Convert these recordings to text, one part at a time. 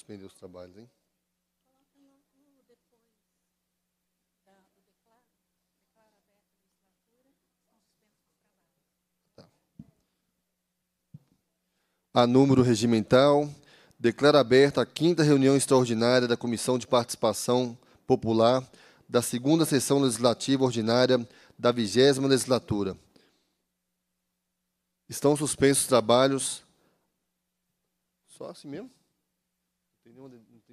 suspender os trabalhos, hein? Tá. a número regimental, declara aberta a quinta reunião extraordinária da Comissão de Participação Popular da segunda sessão legislativa ordinária da vigésima legislatura. Estão suspensos os trabalhos. Só assim mesmo?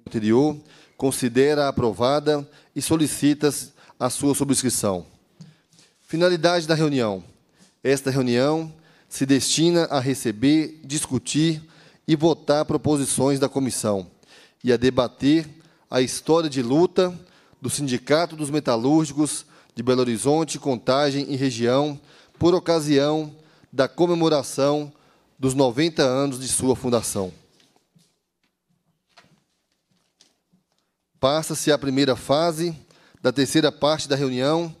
anterior, considera aprovada e solicita a sua subscrição. Finalidade da reunião. Esta reunião se destina a receber, discutir e votar proposições da comissão e a debater a história de luta do Sindicato dos Metalúrgicos de Belo Horizonte, Contagem e Região por ocasião da comemoração dos 90 anos de sua fundação. Passa-se a primeira fase da terceira parte da reunião,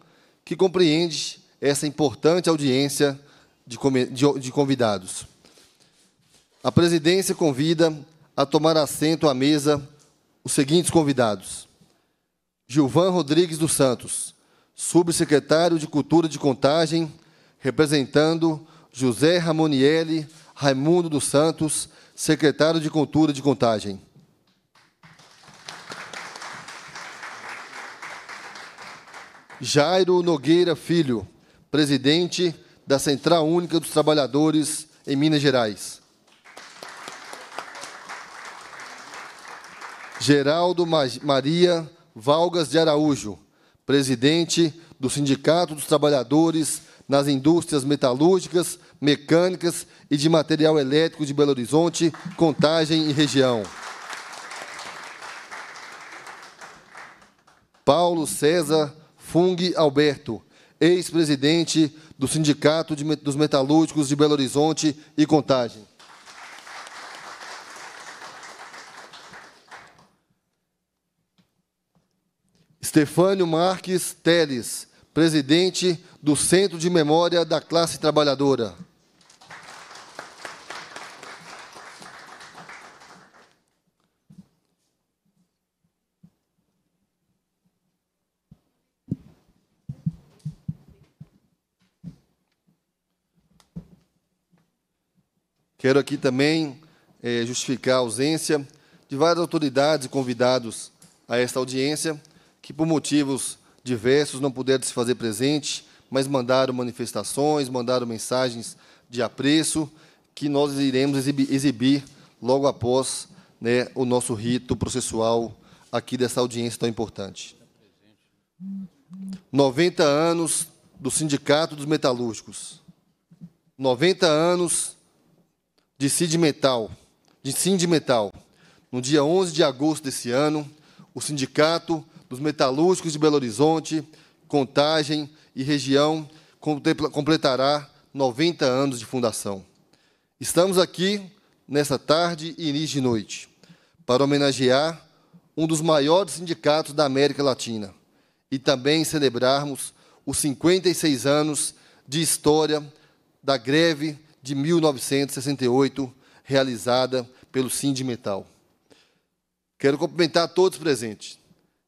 que compreende essa importante audiência de convidados. A presidência convida a tomar assento à mesa os seguintes convidados: Gilvan Rodrigues dos Santos, subsecretário de Cultura de Contagem, representando José Ramonielli Raimundo dos Santos, secretário de Cultura de Contagem. Jairo Nogueira Filho, presidente da Central Única dos Trabalhadores em Minas Gerais. Geraldo Maria Valgas de Araújo, presidente do Sindicato dos Trabalhadores nas indústrias metalúrgicas, mecânicas e de material elétrico de Belo Horizonte, Contagem e região. Paulo César Fung Alberto, ex-presidente do Sindicato de, dos Metalúrgicos de Belo Horizonte e Contagem. Stefânio Marques Teles, presidente do Centro de Memória da Classe Trabalhadora. Quero aqui também é, justificar a ausência de várias autoridades e convidados a esta audiência, que por motivos diversos não puderam se fazer presente, mas mandaram manifestações, mandaram mensagens de apreço, que nós iremos exibir logo após né, o nosso rito processual aqui dessa audiência tão importante. 90 anos do Sindicato dos Metalúrgicos. 90 anos de Sindimetal, de Sindimetal. No dia 11 de agosto desse ano, o Sindicato dos Metalúrgicos de Belo Horizonte, Contagem e Região completará 90 anos de fundação. Estamos aqui nessa tarde e início de noite para homenagear um dos maiores sindicatos da América Latina e também celebrarmos os 56 anos de história da greve de 1968, realizada pelo Sindimetal. Quero cumprimentar todos presentes,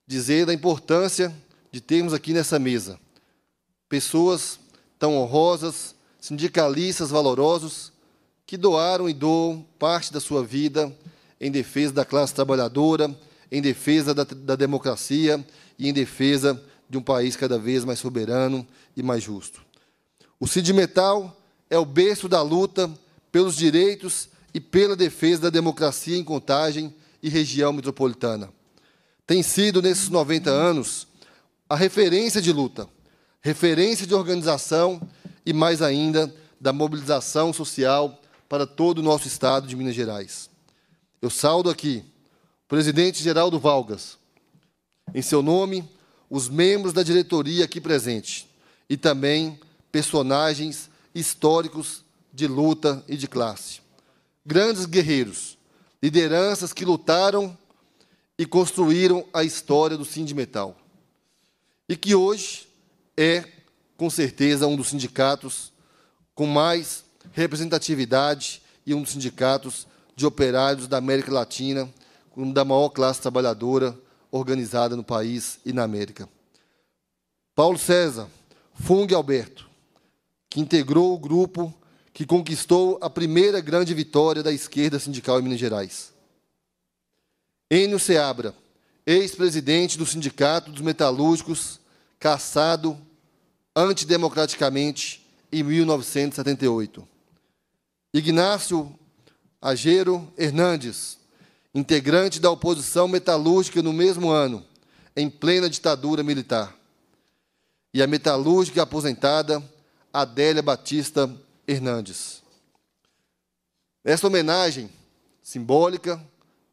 dizer da importância de termos aqui nessa mesa pessoas tão honrosas, sindicalistas valorosos, que doaram e doam parte da sua vida em defesa da classe trabalhadora, em defesa da, da democracia e em defesa de um país cada vez mais soberano e mais justo. O Sindimetal é o berço da luta pelos direitos e pela defesa da democracia em Contagem e região metropolitana. Tem sido, nesses 90 anos, a referência de luta, referência de organização e, mais ainda, da mobilização social para todo o nosso estado de Minas Gerais. Eu saldo aqui o presidente Geraldo Valgas, em seu nome, os membros da diretoria aqui presente e também personagens históricos de luta e de classe. Grandes guerreiros, lideranças que lutaram e construíram a história do sindicato E que hoje é, com certeza, um dos sindicatos com mais representatividade e um dos sindicatos de operários da América Latina, um da maior classe trabalhadora organizada no país e na América. Paulo César, Fung Alberto, que integrou o grupo que conquistou a primeira grande vitória da esquerda sindical em Minas Gerais. Enio Seabra, ex-presidente do Sindicato dos Metalúrgicos, caçado antidemocraticamente em 1978. Ignácio Agero Hernandes, integrante da oposição metalúrgica no mesmo ano, em plena ditadura militar. E a metalúrgica aposentada Adélia Batista Hernandes. Esta homenagem simbólica,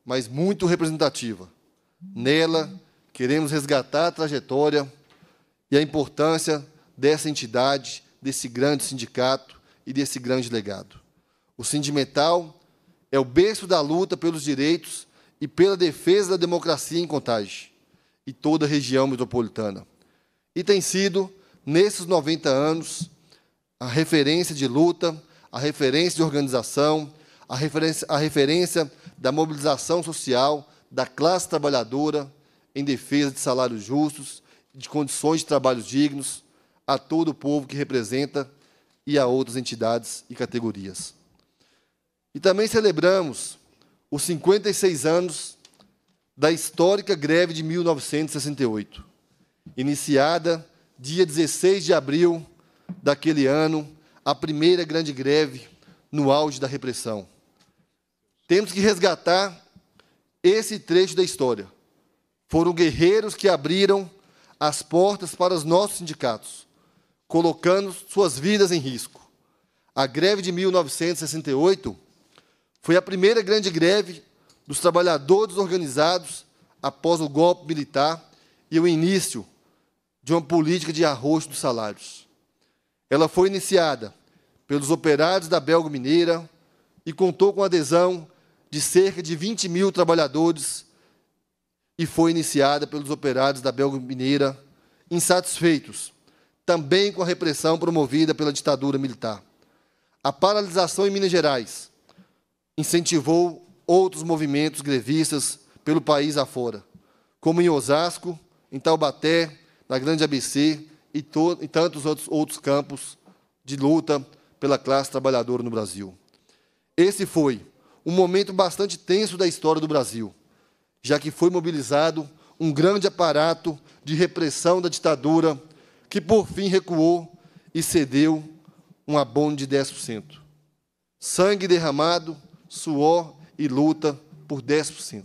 mas muito representativa. Nela, queremos resgatar a trajetória e a importância dessa entidade, desse grande sindicato e desse grande legado. O Sindimental é o berço da luta pelos direitos e pela defesa da democracia em Contagem e toda a região metropolitana. E tem sido, nesses 90 anos, a referência de luta, a referência de organização, a referência, a referência da mobilização social da classe trabalhadora em defesa de salários justos, de condições de trabalho dignos, a todo o povo que representa e a outras entidades e categorias. E também celebramos os 56 anos da histórica greve de 1968, iniciada dia 16 de abril daquele ano, a primeira grande greve no auge da repressão. Temos que resgatar esse trecho da história. Foram guerreiros que abriram as portas para os nossos sindicatos, colocando suas vidas em risco. A greve de 1968 foi a primeira grande greve dos trabalhadores organizados após o golpe militar e o início de uma política de arrocho dos salários. Ela foi iniciada pelos operários da Belga Mineira e contou com a adesão de cerca de 20 mil trabalhadores e foi iniciada pelos operários da Belga Mineira, insatisfeitos também com a repressão promovida pela ditadura militar. A paralisação em Minas Gerais incentivou outros movimentos grevistas pelo país afora, como em Osasco, em Taubaté, na Grande ABC e, e tantos outros, outros campos de luta pela classe trabalhadora no Brasil. Esse foi um momento bastante tenso da história do Brasil, já que foi mobilizado um grande aparato de repressão da ditadura, que por fim recuou e cedeu um abono de 10%. Sangue derramado, suor e luta por 10%.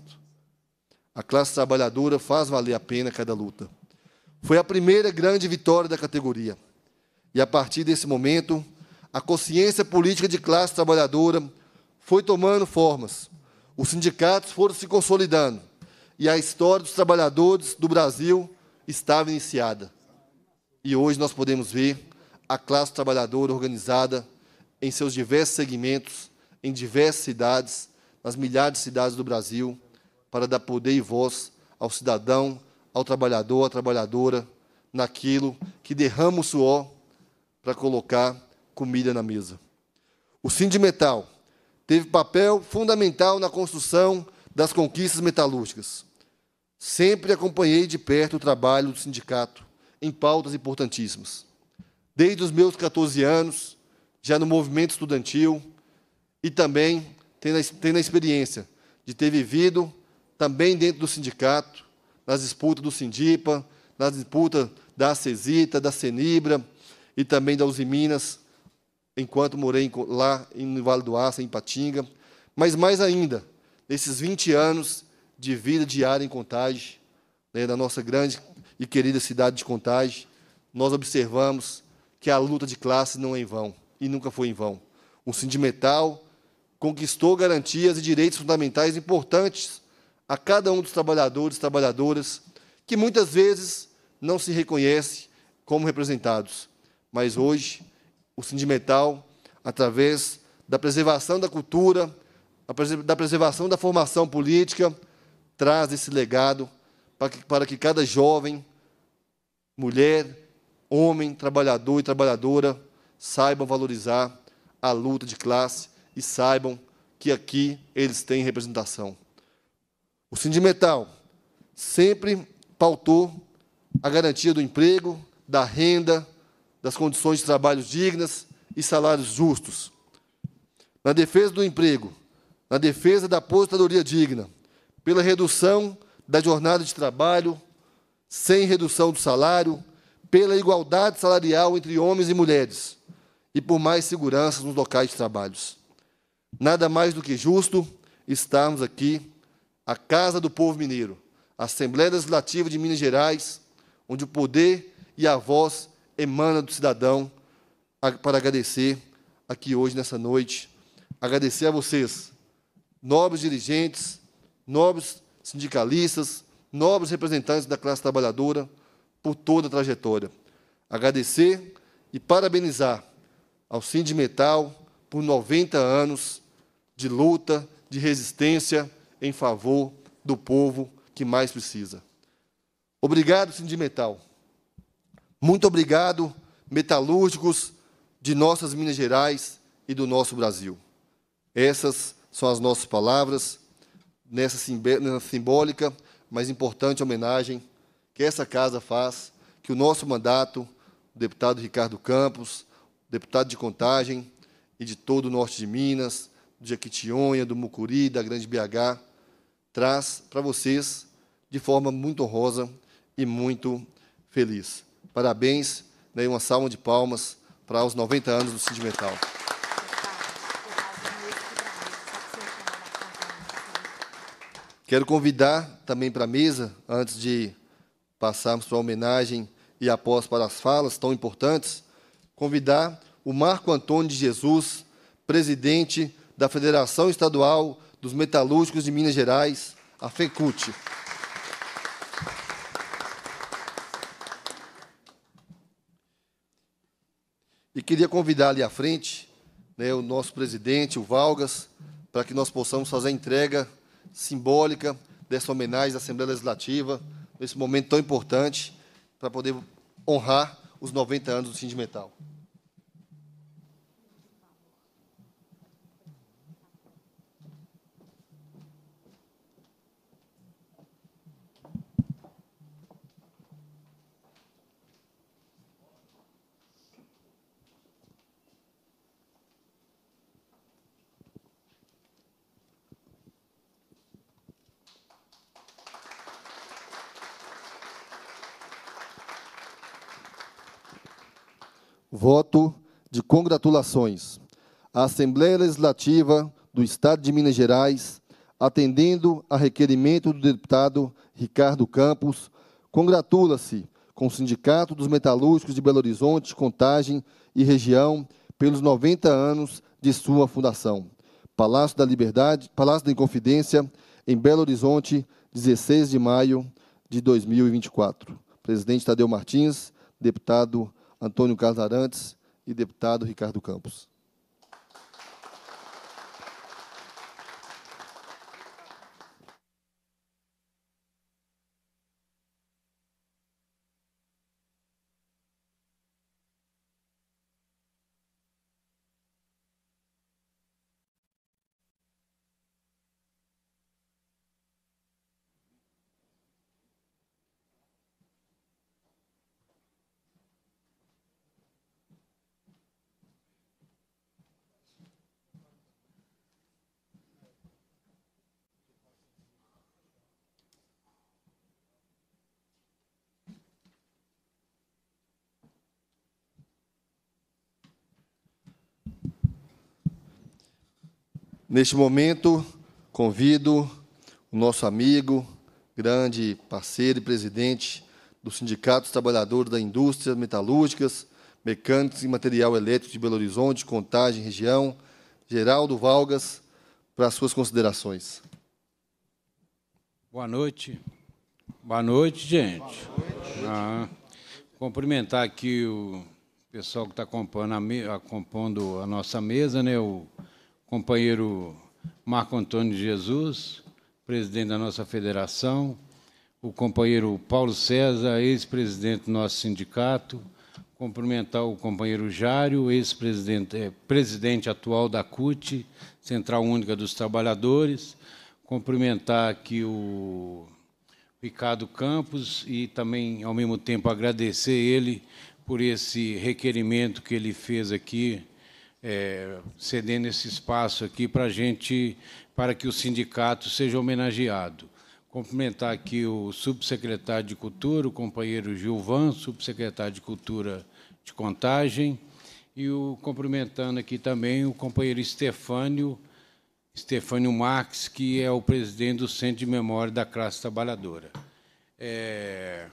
A classe trabalhadora faz valer a pena cada luta. Foi a primeira grande vitória da categoria. E a partir desse momento, a consciência política de classe trabalhadora foi tomando formas. Os sindicatos foram se consolidando e a história dos trabalhadores do Brasil estava iniciada. E hoje nós podemos ver a classe trabalhadora organizada em seus diversos segmentos, em diversas cidades, nas milhares de cidades do Brasil, para dar poder e voz ao cidadão ao trabalhador, à trabalhadora, naquilo que derrama o suor para colocar comida na mesa. O Sindimetal teve papel fundamental na construção das conquistas metalúrgicas. Sempre acompanhei de perto o trabalho do sindicato em pautas importantíssimas. Desde os meus 14 anos, já no movimento estudantil e também tendo a, tendo a experiência de ter vivido, também dentro do sindicato, nas disputas do Sindipa, nas disputas da Cesita, da Senibra e também da Usiminas, enquanto morei lá no Vale do Aça, em Patinga. Mas mais ainda, nesses 20 anos de vida diária em Contagem, né, da nossa grande e querida cidade de Contagem, nós observamos que a luta de classe não é em vão e nunca foi em vão. O sindimetal conquistou garantias e direitos fundamentais importantes a cada um dos trabalhadores e trabalhadoras que muitas vezes não se reconhece como representados. Mas hoje, o Sindimental, através da preservação da cultura, da preservação da formação política, traz esse legado para que, para que cada jovem, mulher, homem, trabalhador e trabalhadora saibam valorizar a luta de classe e saibam que aqui eles têm representação. O sindimental sempre pautou a garantia do emprego, da renda, das condições de trabalho dignas e salários justos. Na defesa do emprego, na defesa da aposentadoria digna, pela redução da jornada de trabalho, sem redução do salário, pela igualdade salarial entre homens e mulheres e por mais segurança nos locais de trabalhos. Nada mais do que justo estarmos aqui a Casa do Povo Mineiro, a Assembleia Legislativa de Minas Gerais, onde o poder e a voz emana do cidadão, para agradecer aqui hoje, nessa noite. Agradecer a vocês, nobres dirigentes, nobres sindicalistas, nobres representantes da classe trabalhadora, por toda a trajetória. Agradecer e parabenizar ao Sindimetal por 90 anos de luta, de resistência, em favor do povo que mais precisa. Obrigado, Sindimetal. Muito obrigado, metalúrgicos de nossas Minas Gerais e do nosso Brasil. Essas são as nossas palavras nessa simbólica, mas importante homenagem que essa casa faz, que o nosso mandato, o deputado Ricardo Campos, deputado de Contagem e de todo o norte de Minas, de Jequitinhonha, do Mucuri, da Grande BH, traz para vocês de forma muito honrosa e muito feliz. Parabéns, né, uma salva de palmas para os 90 anos do Sindimental. Quero convidar também para a mesa, antes de passarmos para a homenagem e após para as falas tão importantes, convidar o Marco Antônio de Jesus, presidente da Federação Estadual dos metalúrgicos de Minas Gerais, a FECUT. E queria convidar ali à frente né, o nosso presidente, o Valgas, para que nós possamos fazer a entrega simbólica dessa homenagem à Assembleia Legislativa, nesse momento tão importante, para poder honrar os 90 anos do Sindimetal. Voto de congratulações A Assembleia Legislativa do Estado de Minas Gerais, atendendo a requerimento do deputado Ricardo Campos, congratula-se com o Sindicato dos Metalúrgicos de Belo Horizonte, Contagem e Região pelos 90 anos de sua fundação. Palácio da Liberdade, Palácio da Inconfidência, em Belo Horizonte, 16 de maio de 2024. Presidente Tadeu Martins, deputado Antônio Arantes e deputado Ricardo Campos. Neste momento, convido o nosso amigo, grande parceiro e presidente do Sindicato dos Trabalhadores da Indústria Metalúrgicas, Mecânicos e Material Elétrico de Belo Horizonte, Contagem, região, Geraldo Valgas, para as suas considerações. Boa noite. Boa noite, gente. Boa noite. Ah, cumprimentar aqui o pessoal que está compondo a, a nossa mesa, né? o companheiro Marco Antônio Jesus, presidente da nossa federação, o companheiro Paulo César, ex-presidente do nosso sindicato, cumprimentar o companheiro Jário, ex-presidente eh, presidente atual da CUT, Central Única dos Trabalhadores, cumprimentar aqui o Ricardo Campos e também, ao mesmo tempo, agradecer ele por esse requerimento que ele fez aqui é, cedendo esse espaço aqui para gente, para que o sindicato seja homenageado. Cumprimentar aqui o subsecretário de Cultura, o companheiro Gilvan, subsecretário de Cultura de Contagem, e o cumprimentando aqui também o companheiro Stefânio Stefânio Marques, que é o presidente do Centro de Memória da Classe Trabalhadora. É...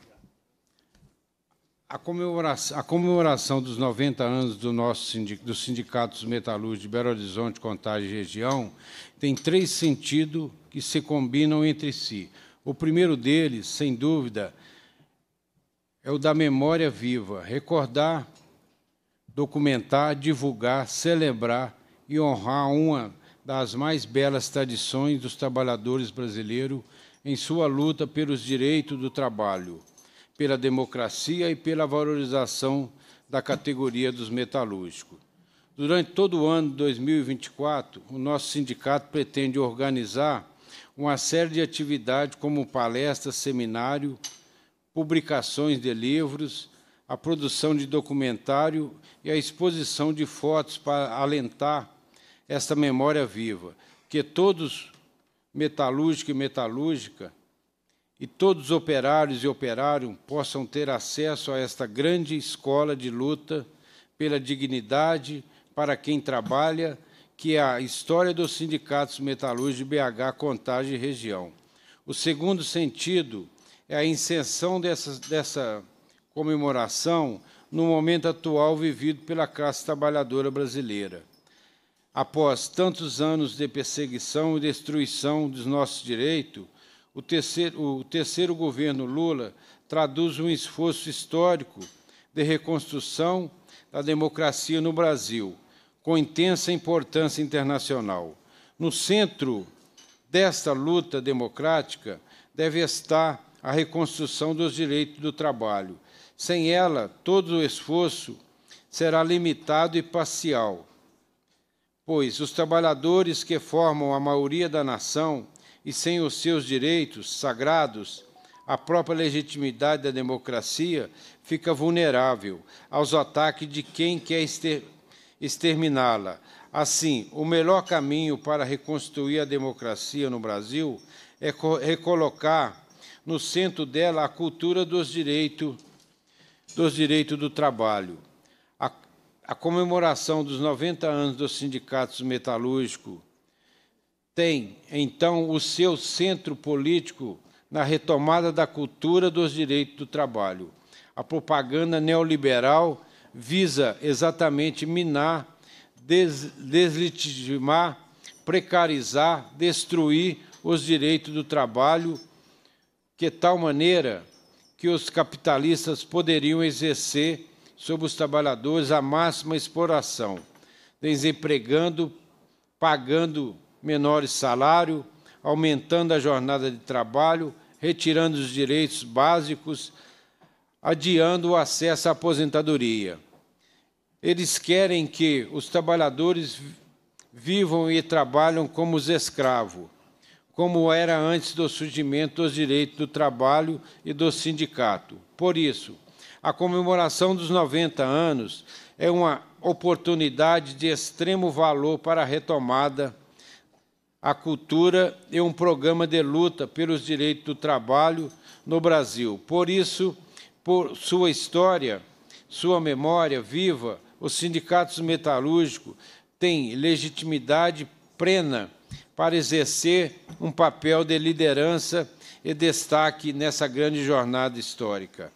A comemoração, a comemoração, dos 90 anos do nosso sindicato, dos sindicatos metalúrgicos de Belo Horizonte, Contagem e região tem três sentidos que se combinam entre si. O primeiro deles, sem dúvida, é o da memória viva, recordar, documentar, divulgar, celebrar e honrar uma das mais belas tradições dos trabalhadores brasileiros em sua luta pelos direitos do trabalho pela democracia e pela valorização da categoria dos metalúrgicos. Durante todo o ano de 2024, o nosso sindicato pretende organizar uma série de atividades como palestras, seminário, publicações de livros, a produção de documentário e a exposição de fotos para alentar esta memória viva, que todos, metalúrgico e metalúrgica, e todos os operários e operários possam ter acesso a esta grande escola de luta pela dignidade para quem trabalha, que é a história dos sindicatos metalúrgicos de BH, Contagem e região. O segundo sentido é a inserção dessa, dessa comemoração no momento atual vivido pela classe trabalhadora brasileira. Após tantos anos de perseguição e destruição dos nossos direitos, o terceiro, o terceiro governo Lula traduz um esforço histórico de reconstrução da democracia no Brasil, com intensa importância internacional. No centro desta luta democrática deve estar a reconstrução dos direitos do trabalho. Sem ela, todo o esforço será limitado e parcial, pois os trabalhadores que formam a maioria da nação e sem os seus direitos sagrados, a própria legitimidade da democracia fica vulnerável aos ataques de quem quer exter exterminá-la. Assim, o melhor caminho para reconstruir a democracia no Brasil é recolocar no centro dela a cultura dos direitos, dos direitos do trabalho. A, a comemoração dos 90 anos dos sindicatos metalúrgicos tem, então, o seu centro político na retomada da cultura dos direitos do trabalho. A propaganda neoliberal visa exatamente minar, des deslegitimar, precarizar, destruir os direitos do trabalho, de tal maneira que os capitalistas poderiam exercer sobre os trabalhadores a máxima exploração, desempregando, pagando menores salário, aumentando a jornada de trabalho, retirando os direitos básicos, adiando o acesso à aposentadoria. Eles querem que os trabalhadores vivam e trabalham como os escravos, como era antes do surgimento dos direitos do trabalho e do sindicato. Por isso, a comemoração dos 90 anos é uma oportunidade de extremo valor para a retomada a cultura e é um programa de luta pelos direitos do trabalho no Brasil. Por isso, por sua história, sua memória viva, os sindicatos metalúrgicos têm legitimidade plena para exercer um papel de liderança e destaque nessa grande jornada histórica.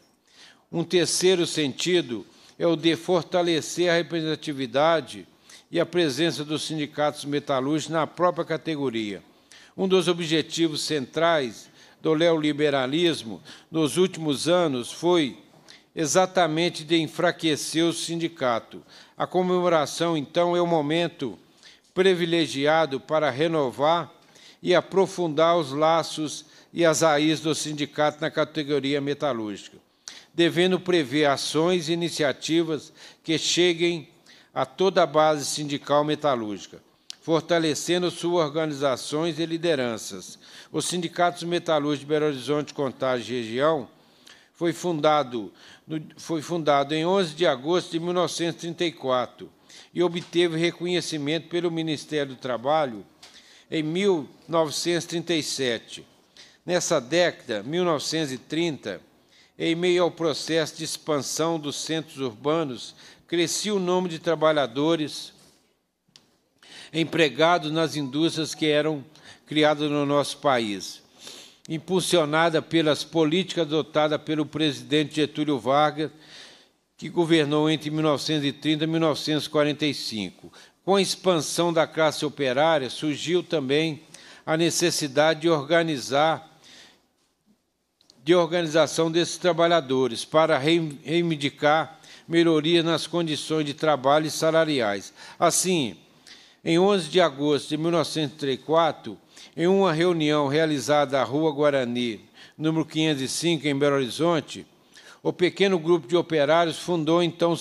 Um terceiro sentido é o de fortalecer a representatividade e a presença dos sindicatos metalúrgicos na própria categoria. Um dos objetivos centrais do neoliberalismo nos últimos anos foi exatamente de enfraquecer o sindicato. A comemoração, então, é o momento privilegiado para renovar e aprofundar os laços e as raízes do sindicato na categoria metalúrgica, devendo prever ações e iniciativas que cheguem a toda a base sindical metalúrgica, fortalecendo suas organizações e lideranças. Os sindicatos metalúrgicos de Belo Horizonte, Contagem e Região foi fundado, foi fundado em 11 de agosto de 1934 e obteve reconhecimento pelo Ministério do Trabalho em 1937. Nessa década, 1930, em meio ao processo de expansão dos centros urbanos Crescia o nome de trabalhadores empregados nas indústrias que eram criadas no nosso país. Impulsionada pelas políticas adotadas pelo presidente Getúlio Vargas, que governou entre 1930 e 1945. Com a expansão da classe operária, surgiu também a necessidade de organizar de organização desses trabalhadores para reivindicar melhoria nas condições de trabalho e salariais. Assim, em 11 de agosto de 1934, em uma reunião realizada à Rua Guarani, número 505, em Belo Horizonte, o pequeno grupo de operários fundou então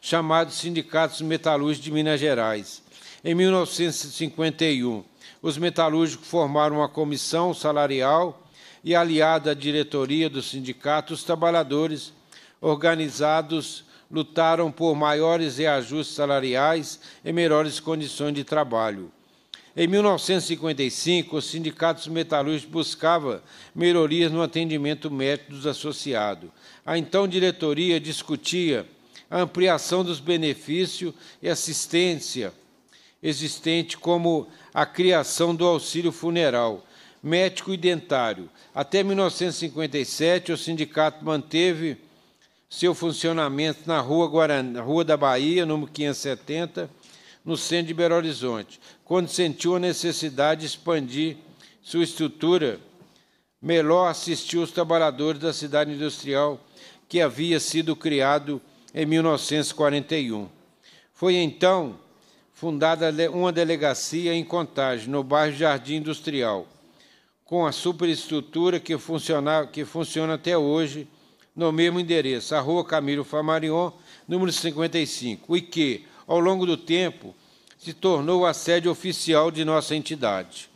chamados Sindicatos Metalúrgicos de Minas Gerais. Em 1951, os metalúrgicos formaram uma comissão salarial e, aliada à diretoria do sindicato, os trabalhadores organizados lutaram por maiores reajustes salariais e melhores condições de trabalho. Em 1955, os sindicatos metalúrgicos buscavam melhorias no atendimento médico dos associados. A então diretoria discutia a ampliação dos benefícios e assistência existente, como a criação do auxílio funeral, médico e dentário. Até 1957, o sindicato manteve seu funcionamento na Rua, Guarani, Rua da Bahia, número 570, no centro de Belo Horizonte, quando sentiu a necessidade de expandir sua estrutura, Meló assistiu os trabalhadores da cidade industrial que havia sido criado em 1941. Foi então fundada uma delegacia em Contagem, no bairro Jardim Industrial, com a superestrutura que, que funciona até hoje no mesmo endereço, a Rua Camilo Famarion, número 55, e que, ao longo do tempo, se tornou a sede oficial de nossa entidade.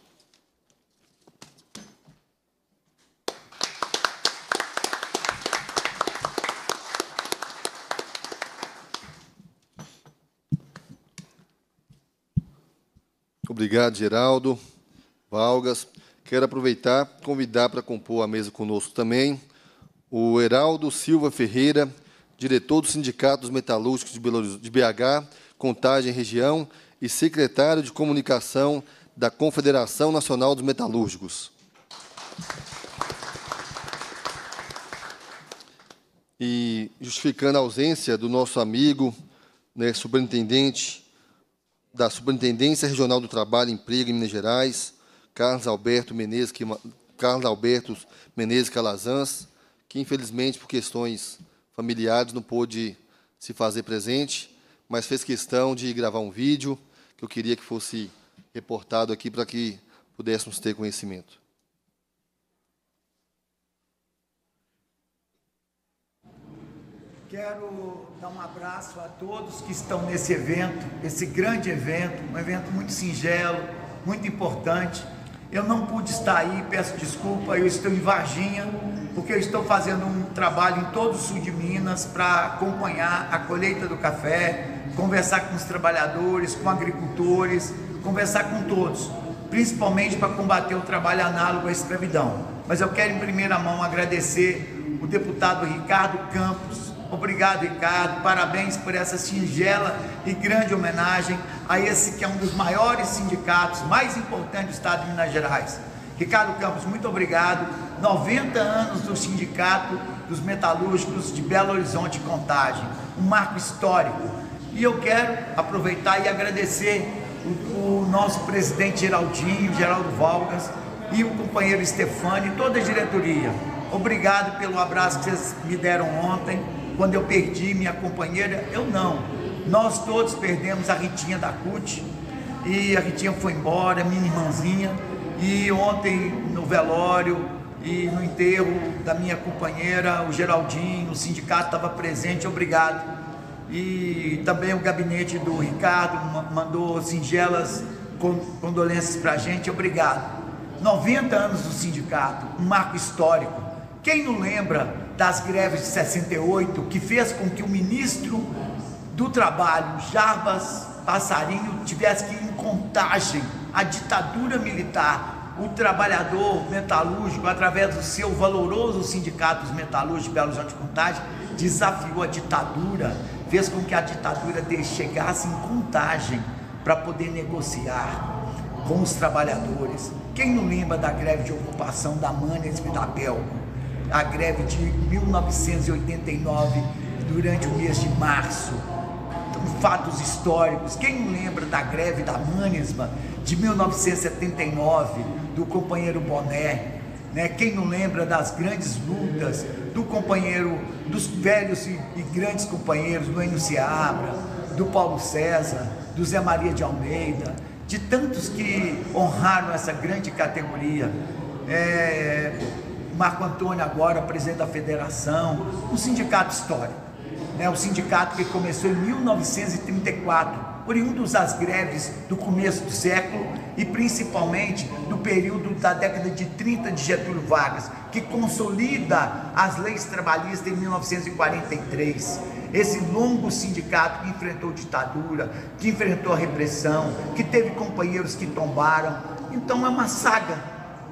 Obrigado, Geraldo, Valgas. Quero aproveitar, convidar para compor a mesa conosco também o Heraldo Silva Ferreira, diretor do Sindicato dos Metalúrgicos de BH, Contagem Região, e secretário de Comunicação da Confederação Nacional dos Metalúrgicos. E justificando a ausência do nosso amigo, né, superintendente da Superintendência Regional do Trabalho e Emprego em Minas Gerais, Carlos Alberto Menezes, Carlos Alberto Menezes Calazans, que infelizmente por questões familiares não pôde se fazer presente, mas fez questão de gravar um vídeo que eu queria que fosse reportado aqui para que pudéssemos ter conhecimento. Quero dar um abraço a todos que estão nesse evento, esse grande evento, um evento muito singelo, muito importante eu não pude estar aí, peço desculpa, eu estou em Varginha, porque eu estou fazendo um trabalho em todo o sul de Minas para acompanhar a colheita do café, conversar com os trabalhadores, com agricultores, conversar com todos, principalmente para combater o trabalho análogo à escravidão. Mas eu quero em primeira mão agradecer o deputado Ricardo Campos, Obrigado, Ricardo. Parabéns por essa singela e grande homenagem a esse que é um dos maiores sindicatos, mais importante do estado de Minas Gerais. Ricardo Campos, muito obrigado. 90 anos do Sindicato dos Metalúrgicos de Belo Horizonte Contagem, um marco histórico. E eu quero aproveitar e agradecer o, o nosso presidente Geraldinho, Geraldo Valgas, e o companheiro Stefani, toda a diretoria. Obrigado pelo abraço que vocês me deram ontem quando eu perdi minha companheira, eu não. Nós todos perdemos a Ritinha da CUT, e a Ritinha foi embora, minha irmãzinha, e ontem no velório e no enterro da minha companheira, o Geraldinho, o sindicato estava presente, obrigado. E também o gabinete do Ricardo mandou singelas condolências para a gente, obrigado. 90 anos do sindicato, um marco histórico. Quem não lembra das greves de 68, que fez com que o ministro do Trabalho, Jarbas Passarinho, tivesse que ir em contagem a ditadura militar, o trabalhador metalúrgico, através do seu valoroso sindicato dos metalúrgicos de Belo Horizonte Contagem, desafiou a ditadura, fez com que a ditadura chegasse em contagem para poder negociar com os trabalhadores. Quem não lembra da greve de ocupação da Mânia e da Belgo? a greve de 1989, durante o mês de março. Então, fatos históricos. Quem lembra da greve da Manisma de 1979, do companheiro Boné? Né? Quem não lembra das grandes lutas do companheiro, dos velhos e, e grandes companheiros do Enio Seabra, do Paulo César, do Zé Maria de Almeida, de tantos que honraram essa grande categoria. É, Marco Antônio agora, presidente da federação, um sindicato histórico, né? o sindicato que começou em 1934, oriundo das greves do começo do século e principalmente do período da década de 30 de Getúlio Vargas, que consolida as leis trabalhistas em 1943 esse longo sindicato que enfrentou ditadura, que enfrentou a repressão, que teve companheiros que tombaram. Então é uma saga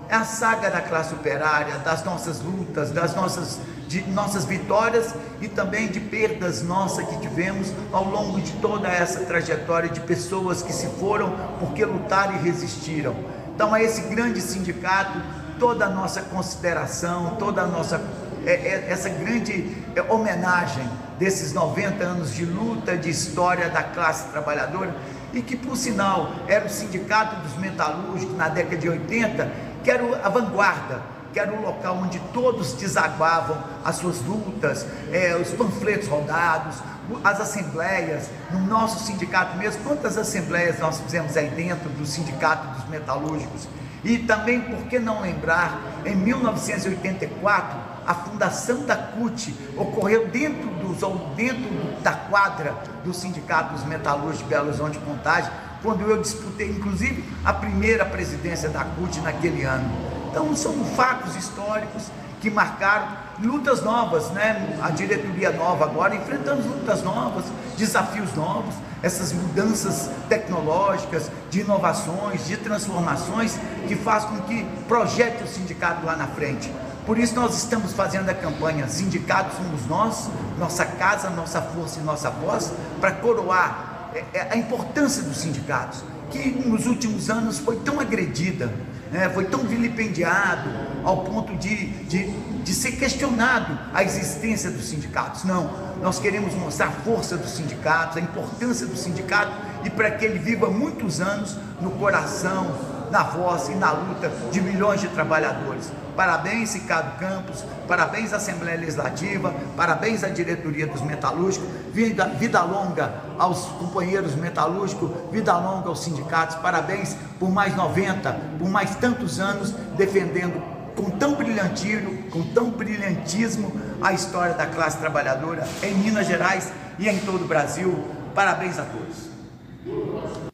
é a saga da classe operária, das nossas lutas, das nossas, de, nossas vitórias e também de perdas nossas que tivemos ao longo de toda essa trajetória de pessoas que se foram porque lutaram e resistiram. Então, a esse grande sindicato, toda a nossa consideração, toda a nossa é, é, essa grande é, homenagem desses 90 anos de luta, de história da classe trabalhadora e que, por sinal, era o sindicato dos metalúrgicos na década de 80 Quero a vanguarda, quero o local onde todos desaguavam as suas lutas, é, os panfletos rodados, as assembleias, no nosso sindicato mesmo, quantas assembleias nós fizemos aí dentro do Sindicato dos Metalúrgicos? E também, por que não lembrar, em 1984, a fundação da CUT ocorreu dentro, dos, dentro da quadra do Sindicato dos Metalúrgicos de Belo Horizonte Contagem, quando eu disputei, inclusive, a primeira presidência da CUT naquele ano. Então, são fatos históricos que marcaram lutas novas, né? A diretoria nova agora enfrentando lutas novas, desafios novos, essas mudanças tecnológicas, de inovações, de transformações que faz com que projete o sindicato lá na frente. Por isso nós estamos fazendo a campanha Sindicatos somos nós, nossa casa, nossa força e nossa voz, para coroar é, é a importância dos sindicatos, que nos últimos anos foi tão agredida, né, foi tão vilipendiado, ao ponto de, de, de ser questionado a existência dos sindicatos. Não, nós queremos mostrar a força dos sindicatos, a importância do sindicato e para que ele viva muitos anos no coração na voz e na luta de milhões de trabalhadores. Parabéns, Ricardo Campos, parabéns à Assembleia Legislativa, parabéns à diretoria dos metalúrgicos, vida, vida longa aos companheiros metalúrgicos, vida longa aos sindicatos, parabéns por mais 90, por mais tantos anos defendendo com tão brilhantismo, com tão brilhantismo a história da classe trabalhadora em Minas Gerais e em todo o Brasil. Parabéns a todos.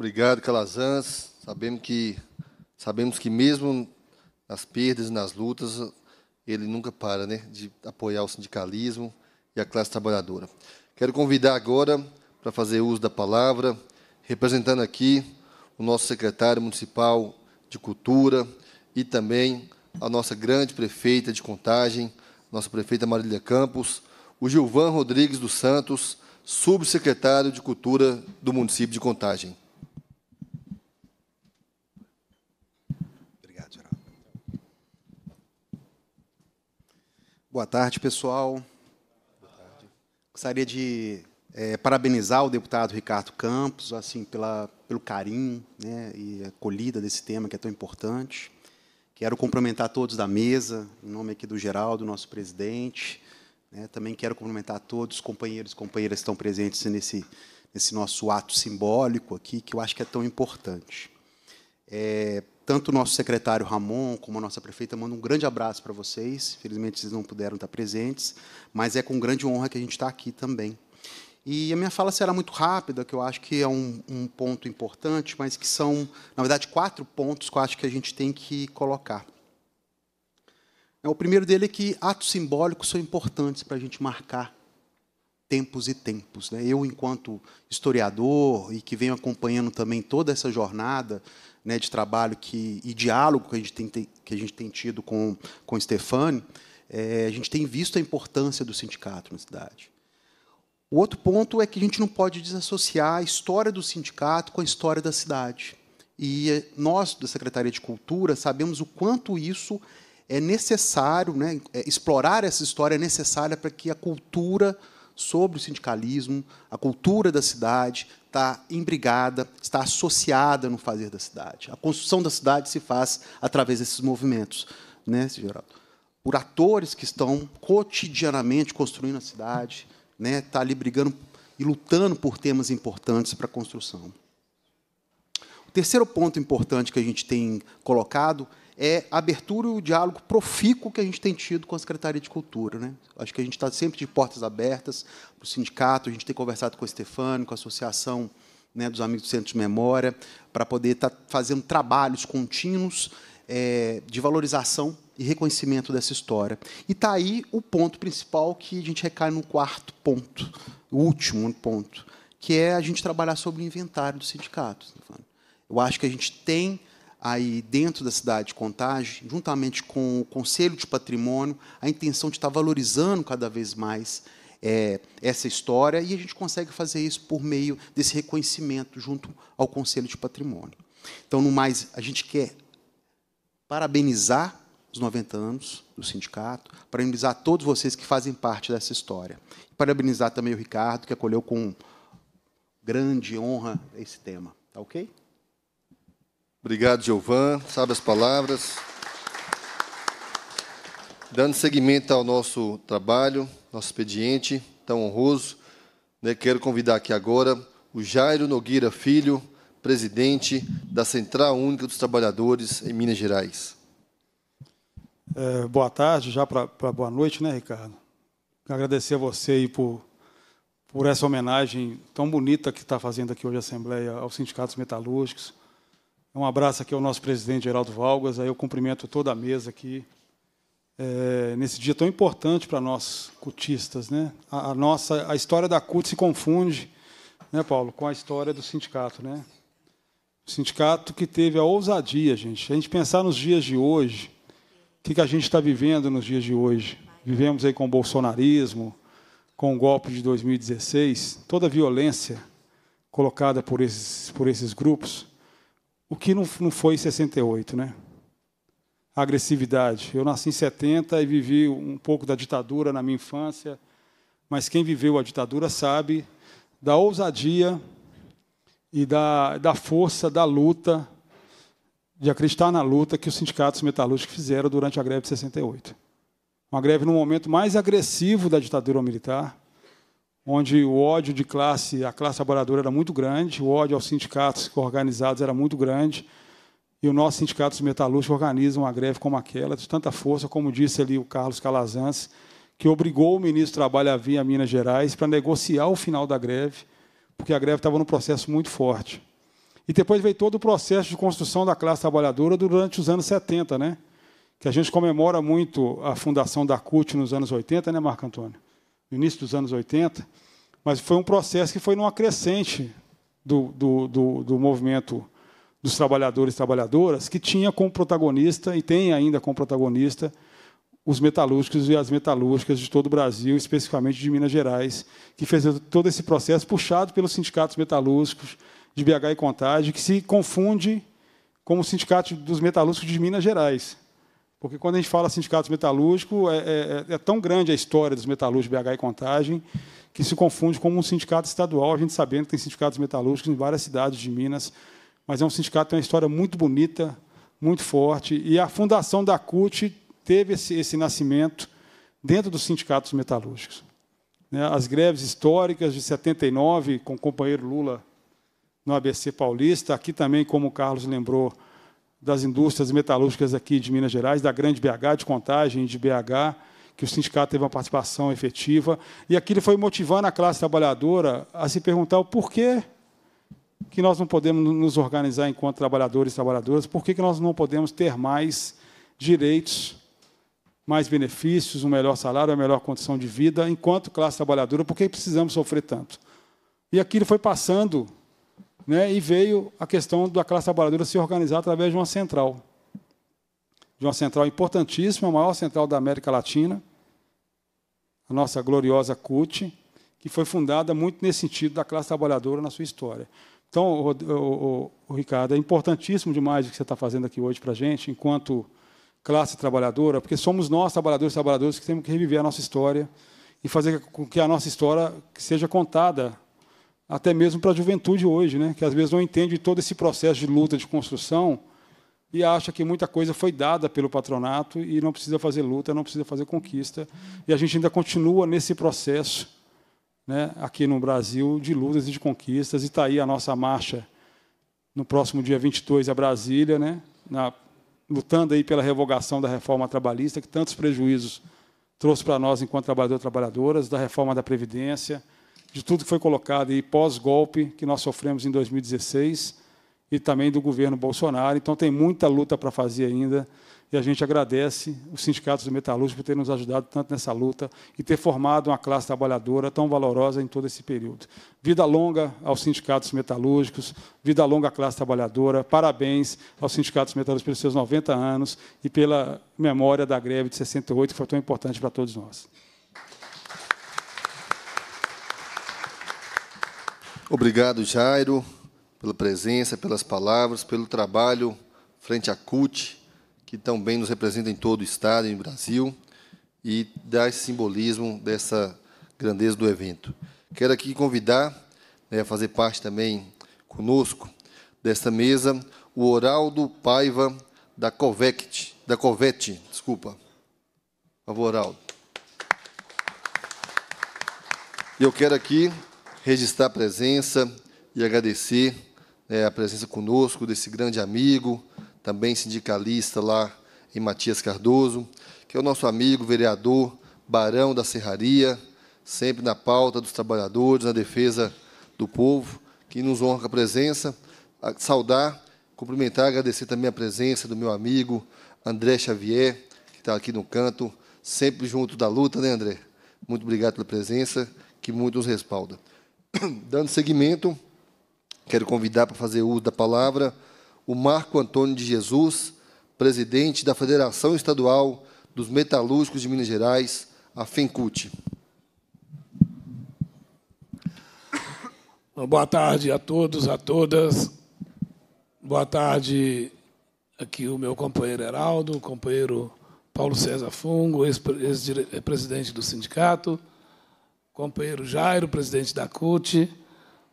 Obrigado, Calazans. Sabemos que, sabemos que mesmo nas perdas e nas lutas, ele nunca para né, de apoiar o sindicalismo e a classe trabalhadora. Quero convidar agora para fazer uso da palavra, representando aqui o nosso secretário municipal de Cultura e também a nossa grande prefeita de Contagem, nossa prefeita Marília Campos, o Gilvan Rodrigues dos Santos, subsecretário de Cultura do município de Contagem. Boa tarde, pessoal. Boa tarde. Gostaria de é, parabenizar o deputado Ricardo Campos assim pela, pelo carinho né, e acolhida desse tema que é tão importante. Quero cumprimentar todos da mesa, em nome aqui do Geraldo, nosso presidente. Né, também quero cumprimentar todos os companheiros e companheiras que estão presentes nesse, nesse nosso ato simbólico aqui, que eu acho que é tão importante. É, tanto o nosso secretário Ramon como a nossa prefeita mandam um grande abraço para vocês. Felizmente vocês não puderam estar presentes, mas é com grande honra que a gente está aqui também. E a minha fala será muito rápida, que eu acho que é um, um ponto importante, mas que são, na verdade, quatro pontos que eu acho que a gente tem que colocar. É, o primeiro dele é que atos simbólicos são importantes para a gente marcar tempos e tempos. Né? Eu, enquanto historiador e que venho acompanhando também toda essa jornada né, de trabalho que, e diálogo que a gente tem, que a gente tem tido com, com o Stefani, é, a gente tem visto a importância do sindicato na cidade. O outro ponto é que a gente não pode desassociar a história do sindicato com a história da cidade. E é, nós, da Secretaria de Cultura, sabemos o quanto isso é necessário, né, é, explorar essa história é necessária para que a cultura sobre o sindicalismo, a cultura da cidade está imbrigada, está associada no fazer da cidade. A construção da cidade se faz através desses movimentos, né, Geraldo? Por atores que estão cotidianamente construindo a cidade, né, está ali brigando e lutando por temas importantes para a construção. O terceiro ponto importante que a gente tem colocado é a abertura e o diálogo profícuo que a gente tem tido com a Secretaria de Cultura. Né? Acho que a gente está sempre de portas abertas para o sindicato, a gente tem conversado com o Stefano, com a Associação né, dos Amigos do Centro de Memória, para poder estar tá fazendo trabalhos contínuos é, de valorização e reconhecimento dessa história. E está aí o ponto principal que a gente recai no quarto ponto, o último ponto, que é a gente trabalhar sobre o inventário do sindicato. Né, Eu acho que a gente tem aí dentro da cidade de Contagem, juntamente com o Conselho de Patrimônio, a intenção de estar valorizando cada vez mais é, essa história e a gente consegue fazer isso por meio desse reconhecimento junto ao Conselho de Patrimônio. Então, no mais, a gente quer parabenizar os 90 anos do sindicato, parabenizar todos vocês que fazem parte dessa história. E parabenizar também o Ricardo, que acolheu com grande honra esse tema. Tá ok? Obrigado, Giovan. Sabe as palavras. Dando seguimento ao nosso trabalho, nosso expediente tão honroso, né, quero convidar aqui agora o Jairo Nogueira Filho, presidente da Central Única dos Trabalhadores em Minas Gerais. É, boa tarde, já para boa noite, né, Ricardo? Agradecer a você aí por, por essa homenagem tão bonita que está fazendo aqui hoje a Assembleia aos sindicatos metalúrgicos é um abraço aqui ao nosso presidente Geraldo Valgas, aí eu cumprimento toda a mesa aqui. É, nesse dia tão importante para nós cutistas, né? A, a, nossa a história da CUT se confunde, né, Paulo, com a história do sindicato, né? O sindicato que teve a ousadia, gente. A gente pensar nos dias de hoje, o que, que a gente está vivendo nos dias de hoje? Vivemos aí com o bolsonarismo, com o golpe de 2016, toda a violência colocada por esses por esses grupos o que não, não foi em 68, né? A agressividade. Eu nasci em 70 e vivi um pouco da ditadura na minha infância, mas quem viveu a ditadura sabe da ousadia e da, da força da luta, de acreditar na luta que os sindicatos metalúrgicos fizeram durante a greve de 68. Uma greve no momento mais agressivo da ditadura militar, onde o ódio de classe, a classe trabalhadora era muito grande, o ódio aos sindicatos organizados era muito grande, e o nosso sindicato dos metalúrgicos organiza uma greve como aquela, de tanta força, como disse ali o Carlos Calazans, que obrigou o ministro do Trabalho a vir a Minas Gerais para negociar o final da greve, porque a greve estava num processo muito forte. E depois veio todo o processo de construção da classe trabalhadora durante os anos 70, né? que a gente comemora muito a fundação da CUT nos anos 80, né, Marco Antônio? no início dos anos 80, mas foi um processo que foi numa crescente do, do, do, do movimento dos trabalhadores e trabalhadoras, que tinha como protagonista, e tem ainda como protagonista, os metalúrgicos e as metalúrgicas de todo o Brasil, especificamente de Minas Gerais, que fez todo esse processo puxado pelos sindicatos metalúrgicos de BH e Contagem, que se confunde com o Sindicato dos Metalúrgicos de Minas Gerais. Porque quando a gente fala sindicatos metalúrgicos, é, é, é, é, tão grande a história dos metalúrgicos BH e Contagem que se confunde com um sindicato estadual, a gente sabendo que tem sindicatos metalúrgicos em várias cidades de Minas, mas é um sindicato que tem uma história muito bonita, muito forte, e a fundação da CUT teve esse, esse nascimento dentro dos sindicatos metalúrgicos. Né? As greves históricas de 79, com o companheiro Lula no ABC Paulista, aqui também, como o Carlos lembrou, das indústrias metalúrgicas aqui de Minas Gerais, da Grande BH, de Contagem, de BH, que o sindicato teve uma participação efetiva. E aquilo foi motivando a classe trabalhadora a se perguntar o porquê que nós não podemos nos organizar enquanto trabalhadores e trabalhadoras, por que, que nós não podemos ter mais direitos, mais benefícios, um melhor salário, uma melhor condição de vida enquanto classe trabalhadora, por que precisamos sofrer tanto? E aquilo foi passando né, e veio a questão da classe trabalhadora se organizar através de uma central. De uma central importantíssima, a maior central da América Latina, a nossa gloriosa CUT, que foi fundada muito nesse sentido da classe trabalhadora na sua história. Então, o, o, o, Ricardo, é importantíssimo demais o que você está fazendo aqui hoje para a gente, enquanto classe trabalhadora, porque somos nós, trabalhadores e trabalhadoras, que temos que reviver a nossa história e fazer com que a nossa história seja contada até mesmo para a juventude hoje, né? que às vezes não entende todo esse processo de luta, de construção, e acha que muita coisa foi dada pelo patronato e não precisa fazer luta, não precisa fazer conquista. E a gente ainda continua nesse processo né, aqui no Brasil de lutas e de conquistas. E está aí a nossa marcha no próximo dia 22 a Brasília, né, na, lutando aí pela revogação da reforma trabalhista, que tantos prejuízos trouxe para nós enquanto trabalhador trabalhadoras, da reforma da Previdência, de tudo que foi colocado aí pós-golpe que nós sofremos em 2016 e também do governo Bolsonaro. Então, tem muita luta para fazer ainda. E a gente agradece os sindicatos do metalúrgico por terem nos ajudado tanto nessa luta e ter formado uma classe trabalhadora tão valorosa em todo esse período. Vida longa aos sindicatos metalúrgicos, vida longa à classe trabalhadora. Parabéns aos sindicatos metalúrgicos pelos seus 90 anos e pela memória da greve de 68, que foi tão importante para todos nós. Obrigado, Jairo, pela presença, pelas palavras, pelo trabalho frente à CUT, que tão bem nos representa em todo o Estado e em Brasil, e dá esse simbolismo dessa grandeza do evento. Quero aqui convidar né, a fazer parte também conosco desta mesa o Oraldo Paiva da Covect, da Covet, desculpa. Por favor, Oraldo. E eu quero aqui registrar a presença e agradecer né, a presença conosco desse grande amigo, também sindicalista lá em Matias Cardoso, que é o nosso amigo, vereador Barão da Serraria, sempre na pauta dos trabalhadores, na defesa do povo, que nos honra com a presença. A saudar, cumprimentar, agradecer também a presença do meu amigo André Xavier, que está aqui no canto, sempre junto da luta, né, André? Muito obrigado pela presença, que muito nos respalda. Dando seguimento, quero convidar para fazer uso da palavra o Marco Antônio de Jesus, presidente da Federação Estadual dos Metalúrgicos de Minas Gerais, a FENCUT. Boa tarde a todos, a todas. Boa tarde aqui o meu companheiro Heraldo, o companheiro Paulo César Fungo, ex-presidente do sindicato, companheiro Jairo, presidente da CUT,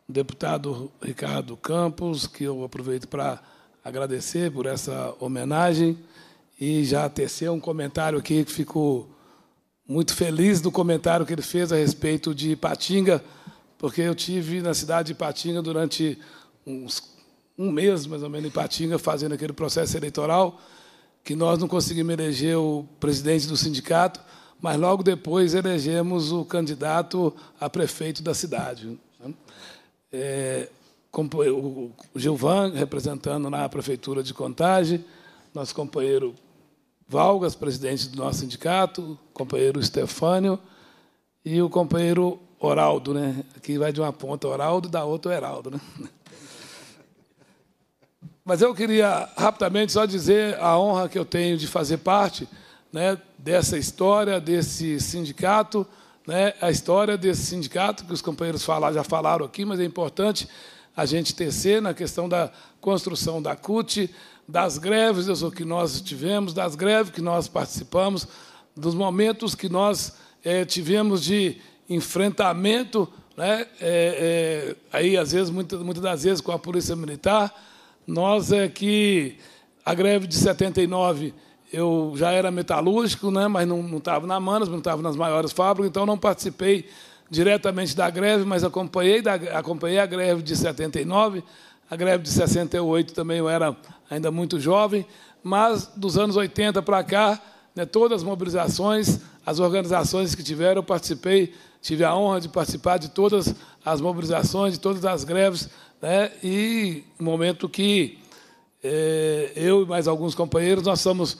o deputado Ricardo Campos, que eu aproveito para agradecer por essa homenagem e já tecer um comentário aqui que ficou muito feliz do comentário que ele fez a respeito de Patinga, porque eu tive na cidade de Patinga durante uns, um mês, mais ou menos, em Patinga, fazendo aquele processo eleitoral, que nós não conseguimos eleger o presidente do sindicato, mas logo depois elegemos o candidato a prefeito da cidade. É, o Gilvan, representando na Prefeitura de Contagem, nosso companheiro Valgas, presidente do nosso sindicato, companheiro Stefânio e o companheiro Oraldo, né? Aqui vai de uma ponta Oraldo e da outra Heraldo, né? Mas eu queria rapidamente só dizer a honra que eu tenho de fazer parte né, dessa história, desse sindicato, né, a história desse sindicato, que os companheiros falar, já falaram aqui, mas é importante a gente tecer na questão da construção da CUT, das greves que nós tivemos, das greves que nós participamos, dos momentos que nós é, tivemos de enfrentamento, né, é, é, aí às vezes, muitas, muitas das vezes, com a Polícia Militar, nós é que a greve de 79 eu já era metalúrgico, né, mas não estava na Manas, não estava nas maiores fábricas, então não participei diretamente da greve, mas acompanhei, da, acompanhei a greve de 79, a greve de 68 também eu era ainda muito jovem, mas dos anos 80 para cá, né, todas as mobilizações, as organizações que tiveram, eu participei, tive a honra de participar de todas as mobilizações, de todas as greves, né, e um momento que é, eu e mais alguns companheiros, nós somos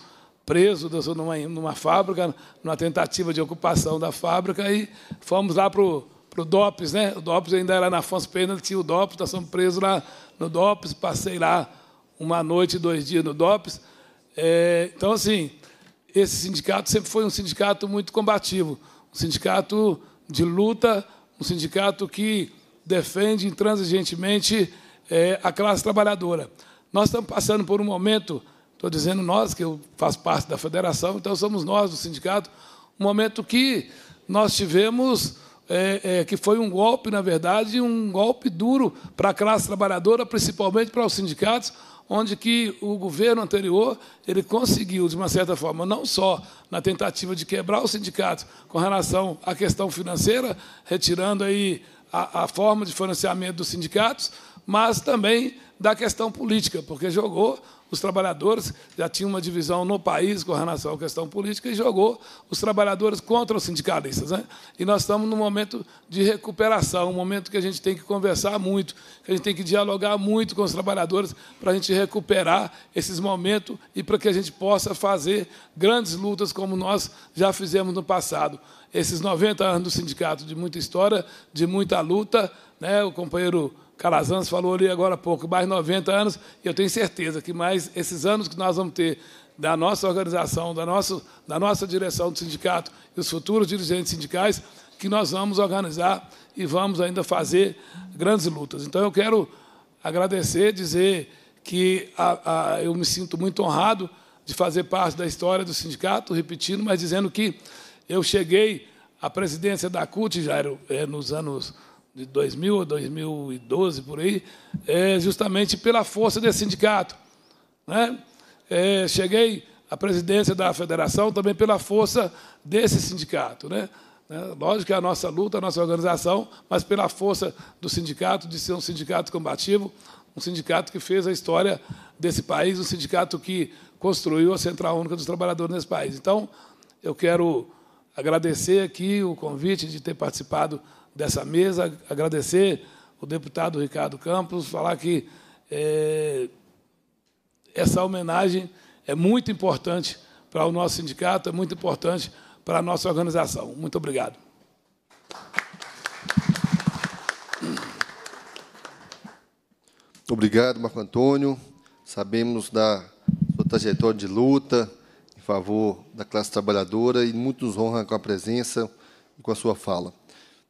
preso numa, numa fábrica, numa tentativa de ocupação da fábrica, e fomos lá para o para o DOPS, né? O DOPS ainda era na Afonso Pena, tinha o DOPS, nós fomos presos lá no DOPS, passei lá uma noite, dois dias no DOPS. É, então, assim, esse sindicato sempre foi um sindicato muito combativo, um sindicato de luta, um sindicato que defende intransigentemente é, a classe trabalhadora. Nós estamos passando por um momento Estou dizendo nós, que eu faço parte da federação, então somos nós, do sindicato, um momento que nós tivemos, é, é, que foi um golpe, na verdade, um golpe duro para a classe trabalhadora, principalmente para os sindicatos, onde que o governo anterior ele conseguiu, de uma certa forma, não só na tentativa de quebrar os sindicatos com relação à questão financeira, retirando aí a, a forma de financiamento dos sindicatos, mas também da questão política, porque jogou os trabalhadores, já tinha uma divisão no país com relação à questão política, e jogou os trabalhadores contra os sindicalistas. Né? E nós estamos num momento de recuperação, um momento que a gente tem que conversar muito, que a gente tem que dialogar muito com os trabalhadores para a gente recuperar esses momentos e para que a gente possa fazer grandes lutas como nós já fizemos no passado. Esses 90 anos do sindicato, de muita história, de muita luta, né? o companheiro Calazans falou ali agora há pouco, mais 90 anos, e eu tenho certeza que mais esses anos que nós vamos ter da nossa organização, da nossa, da nossa direção do sindicato e os futuros dirigentes sindicais, que nós vamos organizar e vamos ainda fazer grandes lutas. Então, eu quero agradecer, dizer que a, a, eu me sinto muito honrado de fazer parte da história do sindicato, repetindo, mas dizendo que eu cheguei à presidência da CUT, Jairo, é, nos anos de 2000 a 2012, por aí, é justamente pela força desse sindicato. Né? É, cheguei à presidência da federação também pela força desse sindicato. Né? É, lógico que é a nossa luta, a nossa organização, mas pela força do sindicato, de ser um sindicato combativo, um sindicato que fez a história desse país, um sindicato que construiu a Central Única dos Trabalhadores nesse país. Então, eu quero agradecer aqui o convite de ter participado dessa mesa, agradecer o deputado Ricardo Campos, falar que é, essa homenagem é muito importante para o nosso sindicato, é muito importante para a nossa organização. Muito obrigado. Obrigado, Marco Antônio. Sabemos da sua trajetória de luta em favor da classe trabalhadora e muito nos honra com a presença e com a sua fala.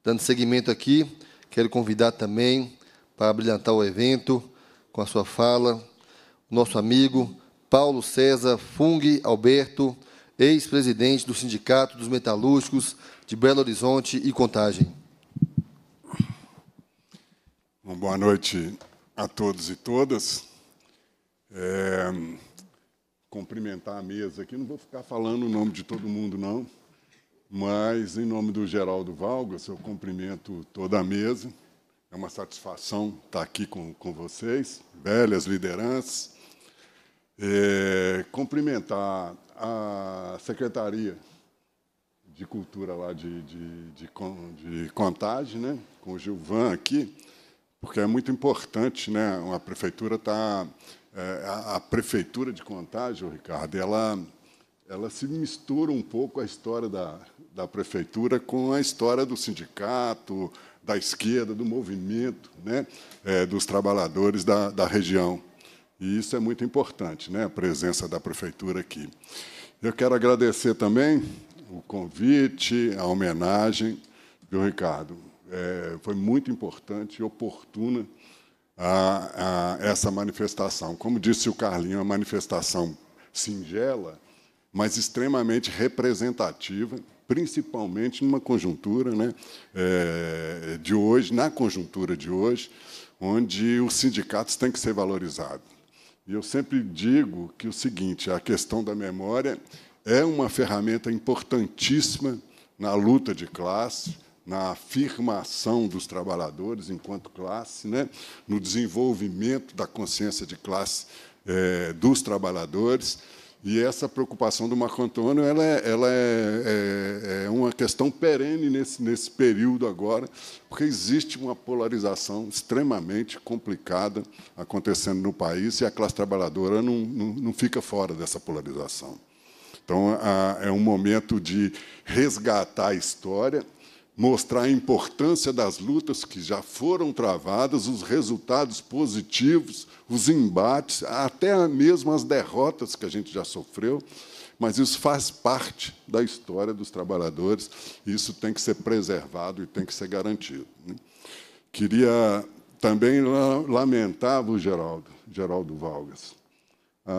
Dando seguimento aqui, quero convidar também para brilhantar o evento com a sua fala, nosso amigo Paulo César Fung Alberto, ex-presidente do Sindicato dos Metalúrgicos de Belo Horizonte e Contagem. Uma boa noite a todos e todas. É, cumprimentar a mesa aqui, não vou ficar falando o nome de todo mundo, não mas, em nome do Geraldo Valgas, eu cumprimento toda a mesa. É uma satisfação estar aqui com, com vocês, velhas lideranças. É, cumprimentar a Secretaria de Cultura lá de, de, de, de Contagem, né? com o Gilvan aqui, porque é muito importante, né? Uma prefeitura está é, a, a prefeitura de Contagem, Ricardo, ela ela se mistura um pouco a história da, da prefeitura com a história do sindicato, da esquerda, do movimento, né, é, dos trabalhadores da, da região. E isso é muito importante, né, a presença da prefeitura aqui. Eu quero agradecer também o convite, a homenagem, viu, Ricardo? É, foi muito importante e oportuna a, a essa manifestação. Como disse o Carlinho, é uma manifestação singela, mas extremamente representativa, principalmente numa conjuntura né, é, de hoje, na conjuntura de hoje, onde os sindicatos têm que ser valorizados. E eu sempre digo que o seguinte: a questão da memória é uma ferramenta importantíssima na luta de classe, na afirmação dos trabalhadores enquanto classe, né, no desenvolvimento da consciência de classe é, dos trabalhadores. E essa preocupação do Marco Antônio ela é, ela é, é, é, uma questão perene nesse, nesse período agora, porque existe uma polarização extremamente complicada acontecendo no país e a classe trabalhadora não, não, não fica fora dessa polarização. Então, a, é um momento de resgatar a história, mostrar a importância das lutas que já foram travadas, os resultados positivos, os embates, até mesmo as derrotas que a gente já sofreu. Mas isso faz parte da história dos trabalhadores, e isso tem que ser preservado e tem que ser garantido. Né? Queria também lamentar, Geraldo, Geraldo Valgas, a,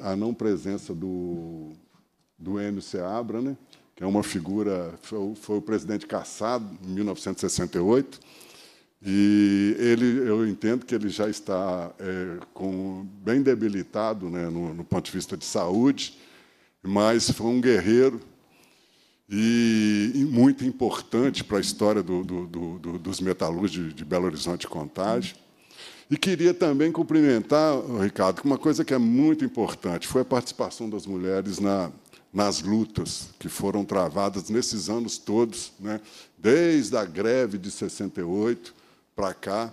a, a não presença do, do Enio Seabra, né? que é uma figura, foi, foi o presidente caçado em 1968, e ele, eu entendo que ele já está é, com, bem debilitado né, no, no, ponto de vista de saúde, mas foi um guerreiro e, e muito importante para a história do, do, do, dos metalúrgicos de, de Belo Horizonte Contagem. E queria também cumprimentar, Ricardo, com uma coisa que é muito importante, foi a participação das mulheres na, nas lutas que foram travadas nesses anos todos, né? desde a greve de 68 para cá,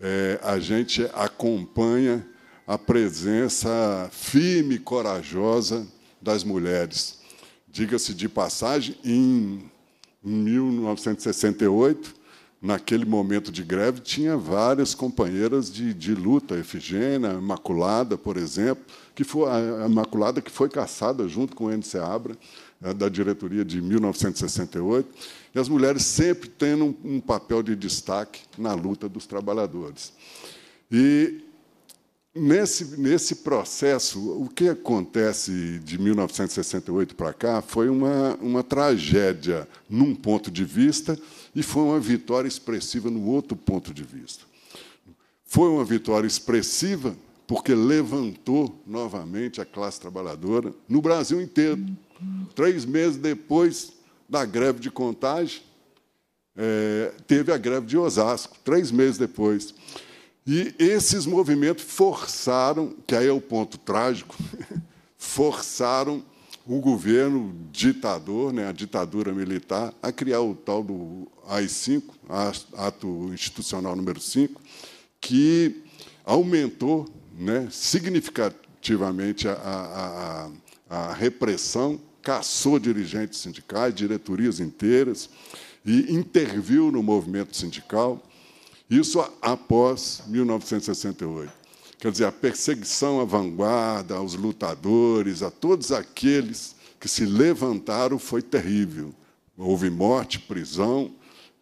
é, a gente acompanha a presença firme e corajosa das mulheres. Diga-se de passagem, em 1968, naquele momento de greve, tinha várias companheiras de, de luta, Efigênia, Imaculada, por exemplo, que foi a Imaculada, que foi caçada junto com o N. Abra é, da diretoria de 1968, e as mulheres sempre tendo um papel de destaque na luta dos trabalhadores. E Nesse, nesse processo, o que acontece de 1968 para cá foi uma, uma tragédia num ponto de vista e foi uma vitória expressiva no outro ponto de vista. Foi uma vitória expressiva porque levantou novamente a classe trabalhadora no Brasil inteiro. Três meses depois da greve de contagem, é, teve a greve de Osasco, três meses depois. E esses movimentos forçaram, que aí é o ponto trágico, forçaram o governo ditador, né, a ditadura militar, a criar o tal do AI-5, ato institucional número 5, que aumentou né, significativamente a, a, a, a repressão, caçou dirigentes sindicais, diretorias inteiras, e interviu no movimento sindical, isso após 1968. Quer dizer, a perseguição à vanguarda, aos lutadores, a todos aqueles que se levantaram foi terrível. Houve morte, prisão,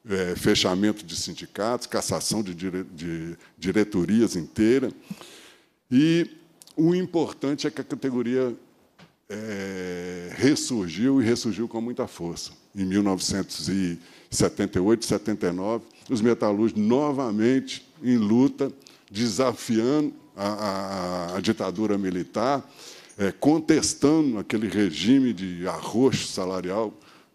é, fechamento de sindicatos, cassação de, dire de diretorias inteiras. E o importante é que a categoria é, ressurgiu e ressurgiu com muita força. Em 1978, 79, os metalúrgicos novamente em luta, desafiando a, a, a ditadura militar, é, contestando aquele regime de arroxo salarial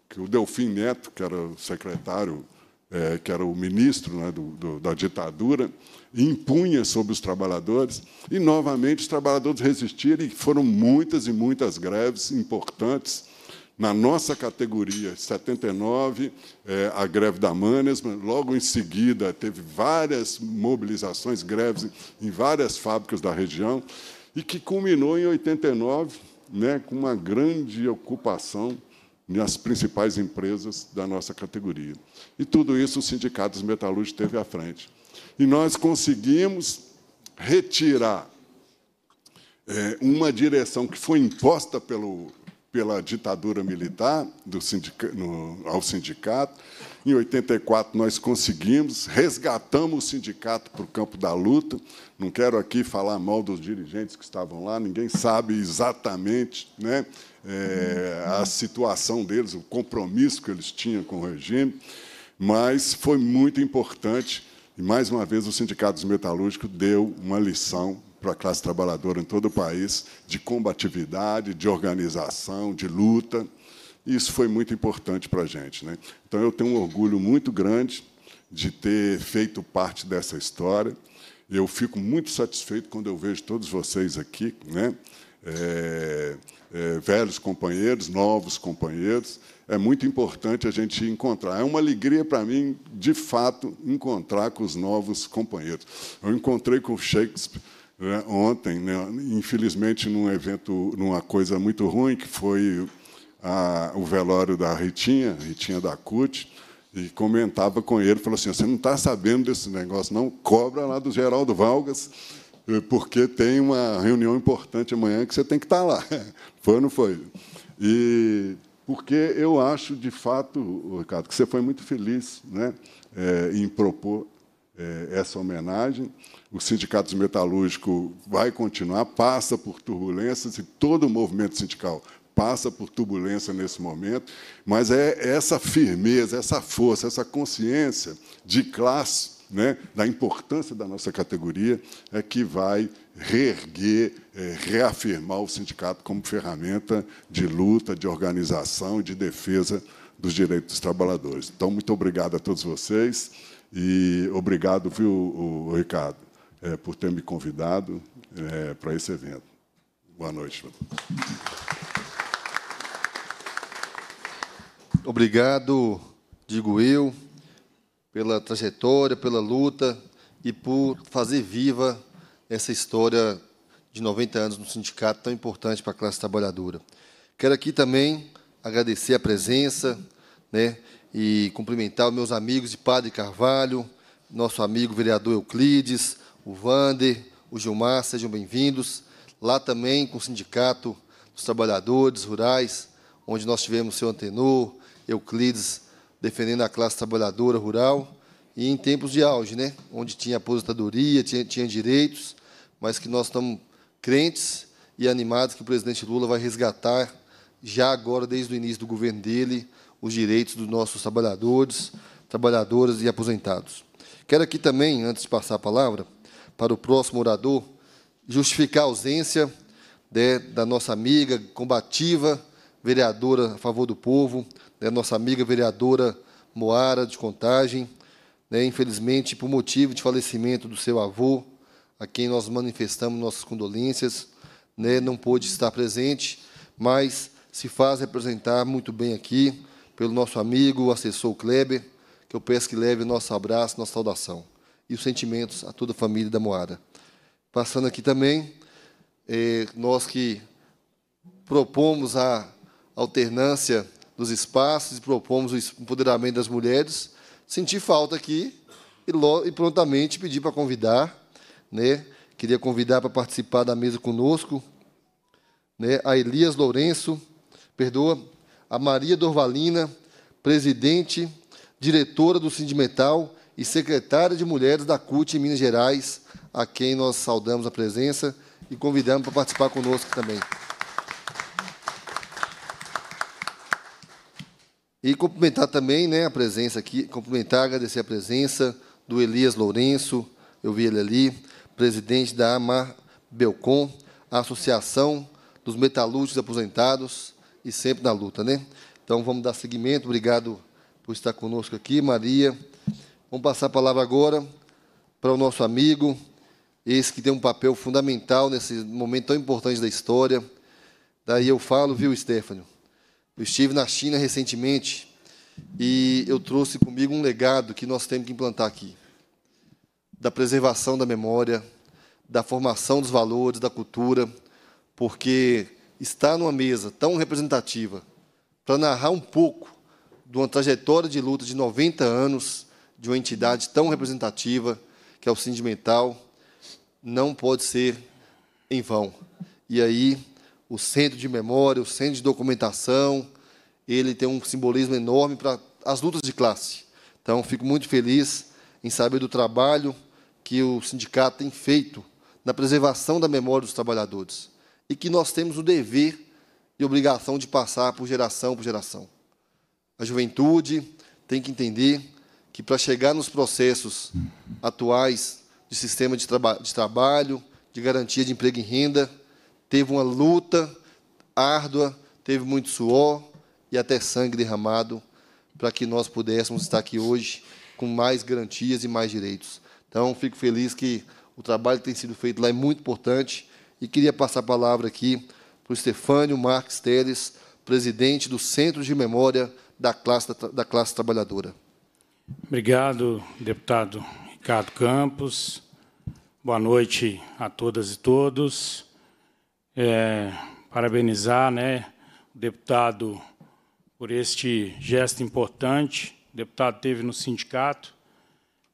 que o Delfim Neto, que era o secretário, é, que era o ministro né, do, do, da ditadura, impunha sobre os trabalhadores, e novamente os trabalhadores resistiram, e foram muitas e muitas greves importantes. Na nossa categoria, 79, é, eh, a greve da Manes, logo em seguida teve várias mobilizações, greves em várias fábricas da região, e que culminou em 89, né, com uma grande ocupação nas principais empresas da nossa categoria. E tudo isso os sindicatos metalúrgicos teve à frente e nós conseguimos retirar é, uma direção que foi imposta pelo, pela ditadura militar do sindica, no, ao sindicato. Em 84, nós conseguimos, resgatamos o sindicato para o campo da luta. Não quero aqui falar mal dos dirigentes que estavam lá, ninguém sabe exatamente né, é, a situação deles, o compromisso que eles tinham com o regime, mas foi muito importante e, mais uma vez, o Sindicato dos Metalúrgicos deu uma lição para a classe trabalhadora em todo o país de combatividade, de organização, de luta. E isso foi muito importante para a gente. Né? Então, eu tenho um orgulho muito grande de ter feito parte dessa história. Eu fico muito satisfeito quando eu vejo todos vocês aqui, né? É, é, velhos companheiros, novos companheiros, é muito importante a gente encontrar. É uma alegria para mim, de fato, encontrar com os novos companheiros. Eu encontrei com o Shakespeare né, ontem, né, infelizmente, num evento, numa coisa muito ruim, que foi a, o velório da Ritinha, Ritinha da CUT, e comentava com ele, falou assim, você não está sabendo desse negócio, não, cobra lá do Geraldo Valgas, eh, porque tem uma reunião importante amanhã que você tem que estar tá lá. Foi ou não foi? E porque eu acho, de fato, Ricardo, que você foi muito feliz né, é, em propor é, essa homenagem. O Sindicato Metalúrgico vai continuar, passa por turbulências e todo o movimento sindical passa por turbulência nesse momento, mas é essa firmeza, essa força, essa consciência de classe né, da importância da nossa categoria, é que vai reerguer, é, reafirmar o sindicato como ferramenta de luta, de organização, de defesa dos direitos dos trabalhadores. Então, muito obrigado a todos vocês e obrigado, viu, o Ricardo, é, por ter me convidado é, para esse evento. Boa noite. Obrigado, digo eu, pela trajetória, pela luta e por fazer viva essa história de 90 anos no sindicato tão importante para a classe trabalhadora. Quero aqui também agradecer a presença né, e cumprimentar os meus amigos de Padre Carvalho, nosso amigo vereador Euclides, o Vander, o Gilmar, sejam bem-vindos. Lá também com o Sindicato dos Trabalhadores Rurais, onde nós tivemos o seu Antenor, Euclides defendendo a classe trabalhadora rural e em tempos de auge, né? onde tinha aposentadoria, tinha, tinha direitos, mas que nós estamos crentes e animados que o presidente Lula vai resgatar, já agora, desde o início do governo dele, os direitos dos nossos trabalhadores, trabalhadoras e aposentados. Quero aqui também, antes de passar a palavra para o próximo orador, justificar a ausência de, né, da nossa amiga combativa, vereadora a favor do povo, né, nossa amiga vereadora Moara de Contagem, né, infelizmente por motivo de falecimento do seu avô, a quem nós manifestamos nossas condolências, né, não pôde estar presente, mas se faz representar muito bem aqui pelo nosso amigo, o assessor Kleber, que eu peço que leve nosso abraço, nossa saudação e os sentimentos a toda a família da Moara. Passando aqui também, eh, nós que propomos a alternância dos espaços e propomos o empoderamento das mulheres. Senti falta aqui e, prontamente pedi para convidar. Né? Queria convidar para participar da mesa conosco né? a Elias Lourenço, perdoa, a Maria Dorvalina, presidente, diretora do Sindimetal e secretária de Mulheres da CUT em Minas Gerais, a quem nós saudamos a presença e convidamos para participar conosco também. E cumprimentar também né, a presença aqui, cumprimentar, agradecer a presença do Elias Lourenço, eu vi ele ali, presidente da AMAR Belcom, a Associação dos Metalúrgicos Aposentados e sempre na luta. Né? Então, vamos dar seguimento. Obrigado por estar conosco aqui, Maria. Vamos passar a palavra agora para o nosso amigo, esse que tem um papel fundamental nesse momento tão importante da história. Daí eu falo, viu, Stefano? Eu estive na China recentemente e eu trouxe comigo um legado que nós temos que implantar aqui. Da preservação da memória, da formação dos valores, da cultura, porque estar numa mesa tão representativa para narrar um pouco de uma trajetória de luta de 90 anos de uma entidade tão representativa que é o Sindimental, não pode ser em vão. E aí o centro de memória, o centro de documentação, ele tem um simbolismo enorme para as lutas de classe. Então, fico muito feliz em saber do trabalho que o sindicato tem feito na preservação da memória dos trabalhadores e que nós temos o dever e obrigação de passar por geração por geração. A juventude tem que entender que, para chegar nos processos atuais de sistema de, traba de trabalho, de garantia de emprego e renda, teve uma luta árdua, teve muito suor e até sangue derramado para que nós pudéssemos estar aqui hoje com mais garantias e mais direitos. Então, fico feliz que o trabalho que tem sido feito lá é muito importante e queria passar a palavra aqui para o Stefânio Marques Teles, presidente do Centro de Memória da classe, da classe trabalhadora. Obrigado, deputado Ricardo Campos. Boa noite a todas e todos é, parabenizar né, o deputado por este gesto importante. O deputado teve no sindicato,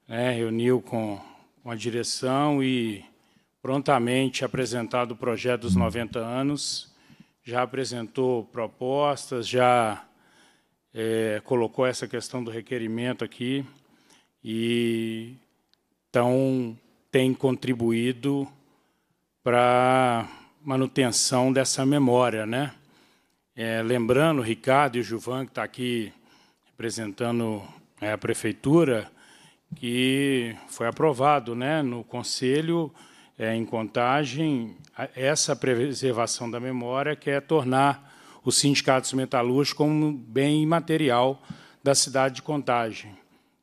né, reuniu com, com a direção e prontamente apresentado o projeto dos 90 anos, já apresentou propostas, já é, colocou essa questão do requerimento aqui e então tem contribuído para manutenção dessa memória. Né? É, lembrando, Ricardo e o Juvan, que está aqui representando é, a prefeitura, que foi aprovado né, no Conselho, é, em contagem, essa preservação da memória, que é tornar os sindicatos metalúrgicos como um bem imaterial da cidade de Contagem.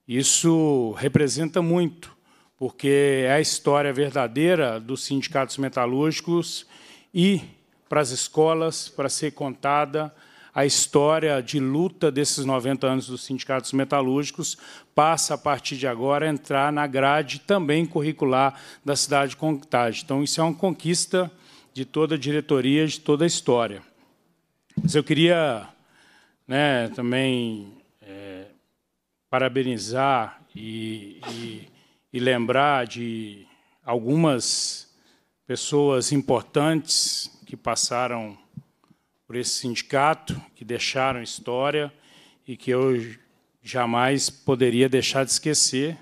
Isso representa muito, porque é a história verdadeira dos sindicatos metalúrgicos ir para as escolas para ser contada a história de luta desses 90 anos dos sindicatos metalúrgicos passa, a partir de agora, a entrar na grade também curricular da cidade de Contagem. Então, isso é uma conquista de toda a diretoria, de toda a história. Mas eu queria né, também é, parabenizar e, e, e lembrar de algumas pessoas importantes que passaram por esse sindicato, que deixaram história e que eu jamais poderia deixar de esquecer.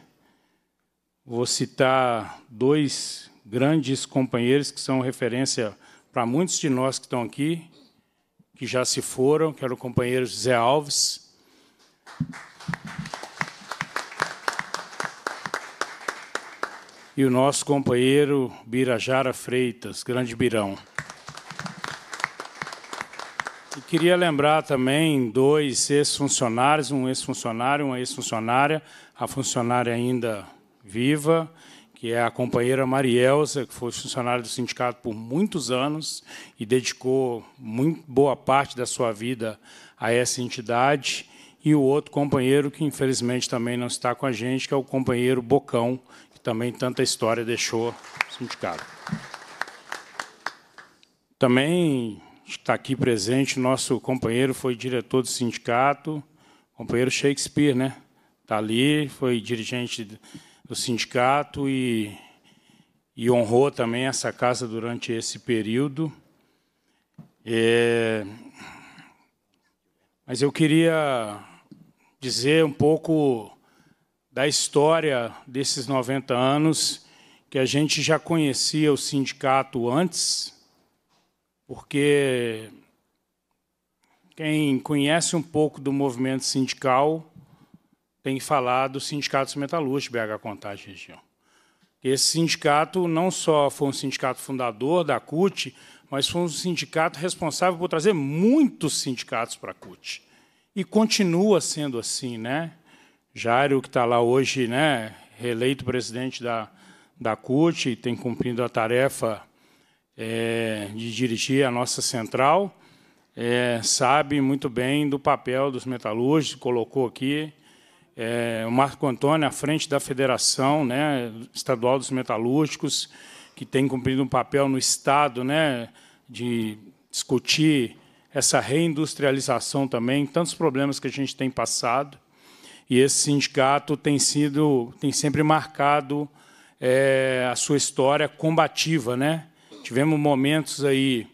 Vou citar dois grandes companheiros que são referência para muitos de nós que estão aqui, que já se foram, que era o companheiro José Alves e o nosso companheiro Birajara Freitas, grande Birão. E queria lembrar também dois ex-funcionários, um ex-funcionário, uma ex-funcionária, a funcionária ainda viva, que é a companheira Marielza, que foi funcionária do sindicato por muitos anos e dedicou muito, boa parte da sua vida a essa entidade, e o outro companheiro que infelizmente também não está com a gente, que é o companheiro Bocão, também tanta história deixou o sindicato. Também está aqui presente nosso companheiro, foi diretor do sindicato, companheiro Shakespeare, né? Está ali, foi dirigente do sindicato e, e honrou também essa casa durante esse período. É, mas eu queria dizer um pouco da história desses 90 anos que a gente já conhecia o sindicato antes, porque quem conhece um pouco do movimento sindical tem falado dos sindicatos metalúrgicos BH Contagem Região. Esse sindicato não só foi um sindicato fundador da CUT, mas foi um sindicato responsável por trazer muitos sindicatos para a CUT. E continua sendo assim, né? Jairo, que está lá hoje, né, reeleito presidente da, da CUT, tem cumprido a tarefa é, de dirigir a nossa central, é, sabe muito bem do papel dos metalúrgicos, colocou aqui. É, o Marco Antônio, à frente da Federação né, Estadual dos Metalúrgicos, que tem cumprido um papel no Estado né, de discutir essa reindustrialização também, tantos problemas que a gente tem passado e esse sindicato tem sido, tem sempre marcado é, a sua história combativa, né? Tivemos momentos aí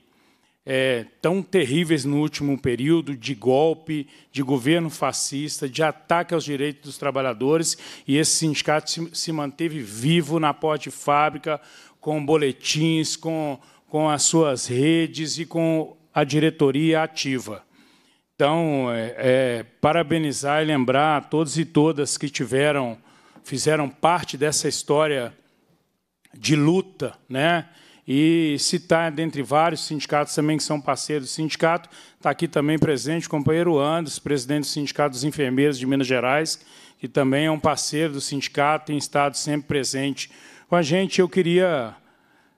é, tão terríveis no último período de golpe, de governo fascista, de ataque aos direitos dos trabalhadores, e esse sindicato se, se manteve vivo na porta de fábrica, com boletins, com, com as suas redes e com a diretoria ativa. Então, é, é, parabenizar e lembrar a todos e todas que tiveram, fizeram parte dessa história de luta, né? E citar, dentre vários sindicatos também que são parceiros do sindicato, está aqui também presente o companheiro Andes, presidente do Sindicato dos Enfermeiros de Minas Gerais, que também é um parceiro do sindicato, tem estado sempre presente com a gente. Eu queria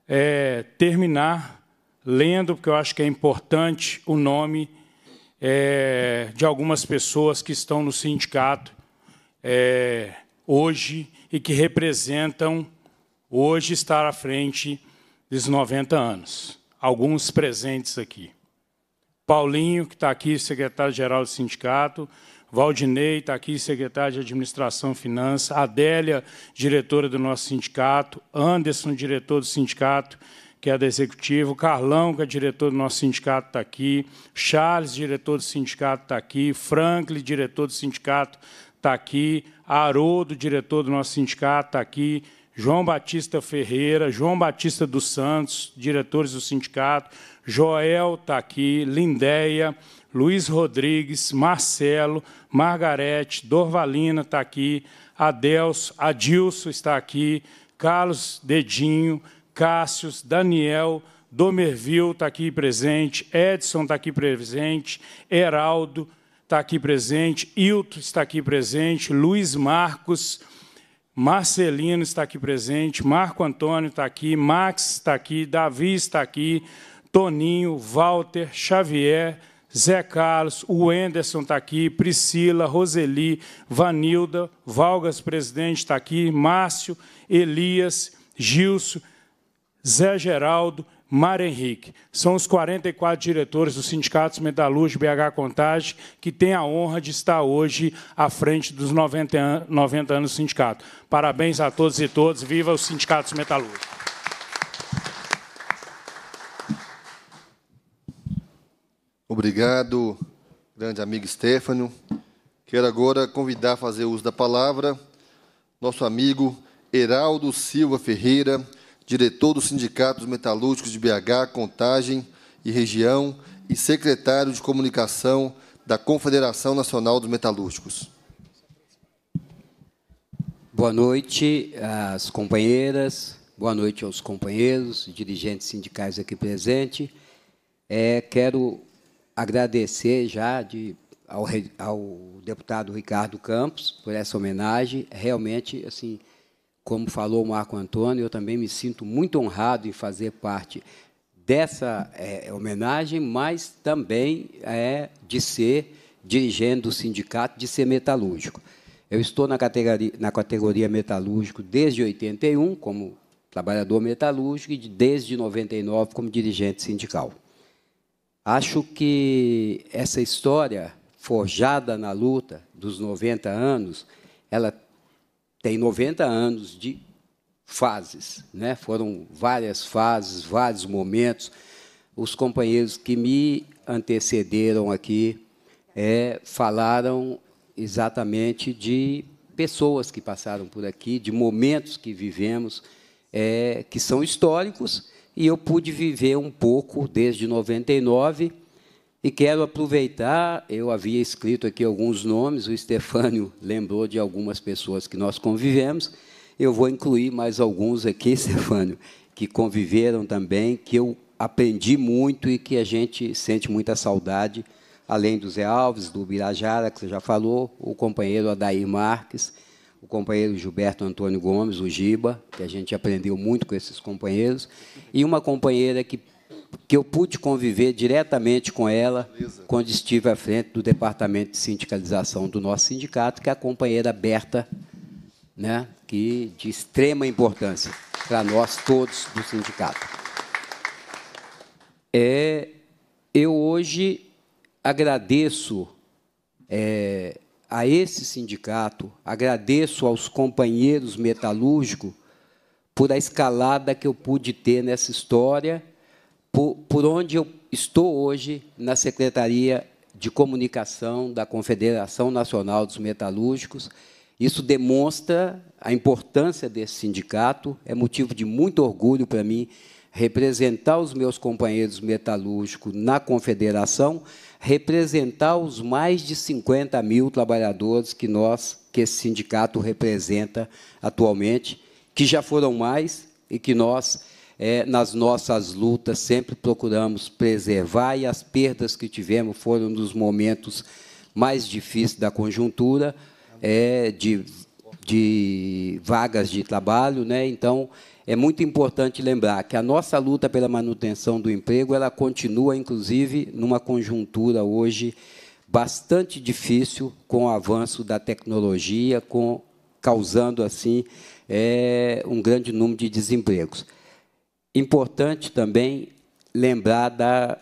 é, terminar lendo, porque eu acho que é importante o nome é, de algumas pessoas que estão no sindicato é, hoje e que representam hoje estar à frente dos 90 anos. Alguns presentes aqui. Paulinho, que está aqui, secretário-geral do sindicato, Valdinei está aqui, secretário de Administração e Finanças, Adélia, diretora do nosso sindicato, Anderson, diretor do sindicato, que é da Executivo, Carlão, que é diretor do nosso sindicato, está aqui, Charles, diretor do sindicato, está aqui, Franklin, diretor do sindicato, está aqui, Haroldo, diretor do nosso sindicato, está aqui, João Batista Ferreira, João Batista dos Santos, diretores do sindicato, Joel está aqui, Lindéia, Luiz Rodrigues, Marcelo, Margarete, Dorvalina está aqui, Adelso, Adilson está aqui, Carlos Dedinho, Cássio, Daniel, Domerville está aqui presente, Edson está aqui presente, Heraldo está aqui presente, Hilton está aqui presente, Luiz Marcos, Marcelino está aqui presente, Marco Antônio está aqui, Max está aqui, Davi está aqui, Toninho, Walter, Xavier, Zé Carlos, o Enderson está aqui, Priscila, Roseli, Vanilda, Valgas, presidente, está aqui, Márcio, Elias, Gilson, Zé Geraldo, Mar Henrique. São os 44 diretores dos sindicatos Metalúrgico BH Contagem que têm a honra de estar hoje à frente dos 90 anos, 90 anos do sindicato. Parabéns a todos e todas. Viva os sindicatos metalúrgicos. Obrigado, grande amigo Stefano. Quero agora convidar a fazer uso da palavra nosso amigo Heraldo Silva Ferreira, diretor do Sindicato dos Metalúrgicos de BH, Contagem e Região e secretário de Comunicação da Confederação Nacional dos Metalúrgicos. Boa noite às companheiras, boa noite aos companheiros, dirigentes sindicais aqui presentes. É, quero agradecer já de, ao, ao, deputado Ricardo Campos por essa homenagem. Realmente, assim, como falou o Marco Antônio, eu também me sinto muito honrado em fazer parte dessa é, homenagem, mas também é, de ser dirigente do sindicato, de ser metalúrgico. Eu estou na categoria, na categoria metalúrgico desde 81, como trabalhador metalúrgico, e desde 99 como dirigente sindical. Acho que essa história forjada na luta dos 90 anos, ela tem 90 anos de fases, né? Foram várias fases, vários momentos. Os companheiros que me antecederam aqui é, falaram exatamente de pessoas que passaram por aqui, de momentos que vivemos, é, que são históricos, e eu pude viver um pouco desde 99 e quero aproveitar, eu havia escrito aqui alguns nomes, o Stefânio lembrou de algumas pessoas que nós convivemos, eu vou incluir mais alguns aqui, Stefânio, que conviveram também, que eu aprendi muito e que a gente sente muita saudade, além do Zé Alves, do Birajara, que você já falou, o companheiro Adair Marques, o companheiro Gilberto Antônio Gomes, o Giba, que a gente aprendeu muito com esses companheiros, e uma companheira que que eu pude conviver diretamente com ela Beleza. quando estive à frente do departamento de sindicalização do nosso sindicato, que é a companheira Berta, né, que de extrema importância para nós todos do sindicato. É, eu hoje agradeço é, a esse sindicato, agradeço aos companheiros metalúrgicos por a escalada que eu pude ter nessa história por, por onde eu estou hoje na Secretaria de Comunicação da Confederação Nacional dos Metalúrgicos. Isso demonstra a importância desse sindicato, é motivo de muito orgulho para mim representar os meus companheiros metalúrgicos na confederação, representar os mais de 50 mil trabalhadores que nós, que esse sindicato representa atualmente, que já foram mais e que nós é, nas nossas lutas, sempre procuramos preservar, e as perdas que tivemos foram nos momentos mais difíceis da conjuntura, é, de, de vagas de trabalho. Né? Então, é muito importante lembrar que a nossa luta pela manutenção do emprego ela continua, inclusive, numa conjuntura hoje bastante difícil com o avanço da tecnologia, com, causando assim é, um grande número de desempregos importante também lembrar da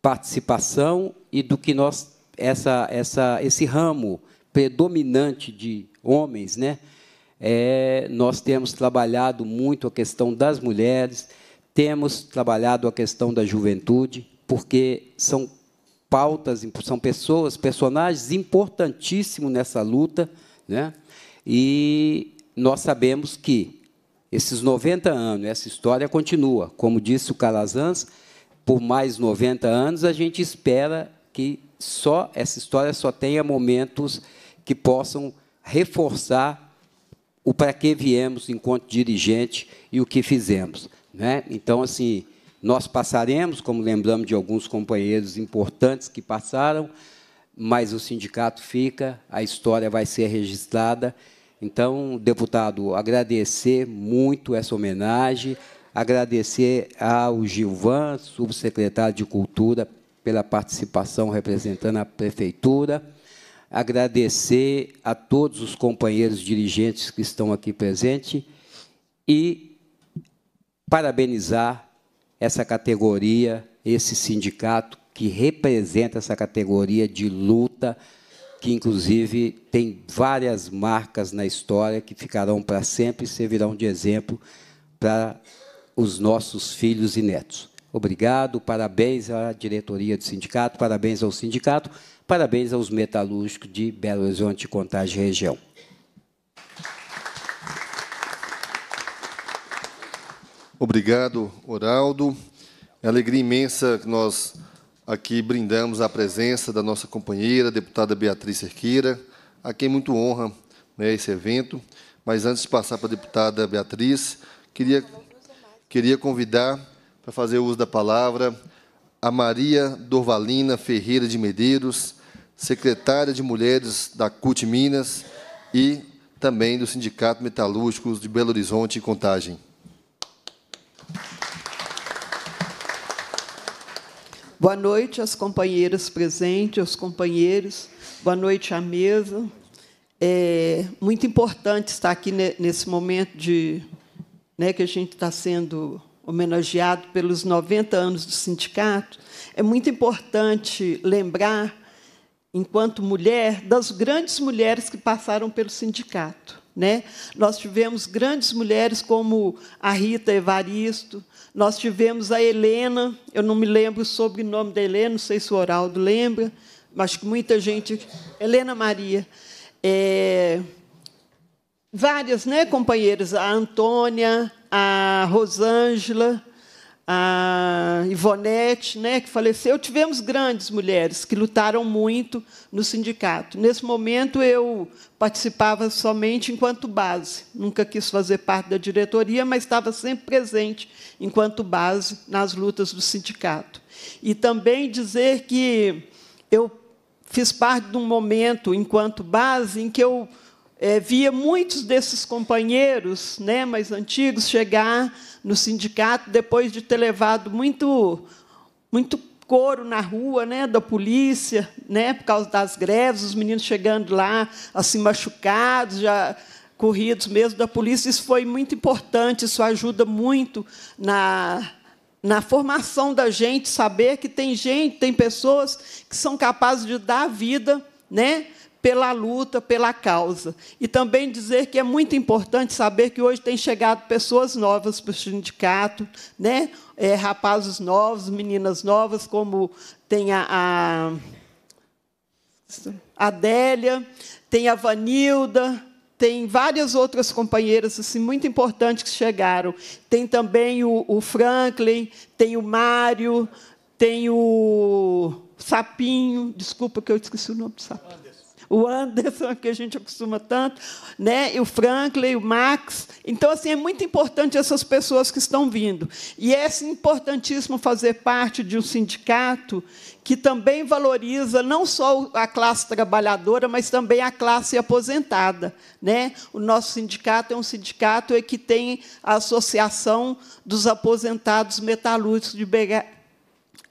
participação e do que nós essa, essa esse ramo predominante de homens, né? É, nós temos trabalhado muito a questão das mulheres, temos trabalhado a questão da juventude, porque são pautas, são pessoas, personagens importantíssimos nessa luta, né? E nós sabemos que esses 90 anos, essa história continua. Como disse o Calazans, por mais 90 anos a gente espera que só essa história só tenha momentos que possam reforçar o para que viemos enquanto dirigente e o que fizemos. Né? Então, assim, nós passaremos, como lembramos de alguns companheiros importantes que passaram, mas o sindicato fica, a história vai ser registrada então, deputado, agradecer muito essa homenagem, agradecer ao Gilvan, subsecretário de Cultura, pela participação representando a Prefeitura, agradecer a todos os companheiros dirigentes que estão aqui presentes e parabenizar essa categoria, esse sindicato que representa essa categoria de luta que inclusive tem várias marcas na história que ficarão para sempre e servirão de exemplo para os nossos filhos e netos. Obrigado, parabéns à diretoria do sindicato, parabéns ao sindicato, parabéns aos metalúrgicos de Belo Horizonte, Contagem Região. Obrigado, Oraldo. É alegria imensa que nós Aqui brindamos a presença da nossa companheira, deputada Beatriz Cerqueira, a quem muito honra né, esse evento. Mas antes de passar para a deputada Beatriz, queria, queria convidar para fazer uso da palavra a Maria Dorvalina Ferreira de Medeiros, secretária de Mulheres da CUT Minas e também do Sindicato Metalúrgicos de Belo Horizonte e Contagem. Boa noite às companheiras presentes, aos companheiros. Boa noite à mesa. É muito importante estar aqui nesse momento de né, que a gente está sendo homenageado pelos 90 anos do sindicato. É muito importante lembrar, enquanto mulher, das grandes mulheres que passaram pelo sindicato. Né? Nós tivemos grandes mulheres como a Rita Evaristo, nós tivemos a Helena, eu não me lembro o sobrenome da Helena, não sei se o Oraldo lembra, mas que muita gente. Helena Maria. É, várias né, companheiras, a Antônia, a Rosângela, a Ivonete, né, que faleceu. Tivemos grandes mulheres que lutaram muito no sindicato. Nesse momento, eu participava somente enquanto base. Nunca quis fazer parte da diretoria, mas estava sempre presente enquanto base nas lutas do sindicato. E também dizer que eu fiz parte de um momento, enquanto base, em que eu é, via muitos desses companheiros né, mais antigos chegar no sindicato depois de ter levado muito, muito coro na rua né, da polícia, né, por causa das greves, os meninos chegando lá assim machucados, já corridos mesmo da polícia. Isso foi muito importante, isso ajuda muito na, na formação da gente, saber que tem gente, tem pessoas que são capazes de dar vida né, pela luta, pela causa. E também dizer que é muito importante saber que hoje tem chegado pessoas novas para o sindicato, né? É, rapazes novos, meninas novas, como tem a, a Adélia, tem a Vanilda, tem várias outras companheiras assim, muito importantes que chegaram. Tem também o, o Franklin, tem o Mário, tem o Sapinho, desculpa que eu esqueci o nome do Sapinho o Anderson, que a gente acostuma tanto, né? e o Franklin, o Max. Então, assim, é muito importante essas pessoas que estão vindo. E é assim, importantíssimo fazer parte de um sindicato que também valoriza não só a classe trabalhadora, mas também a classe aposentada. Né? O nosso sindicato é um sindicato que tem a Associação dos Aposentados Metalúrgicos de BH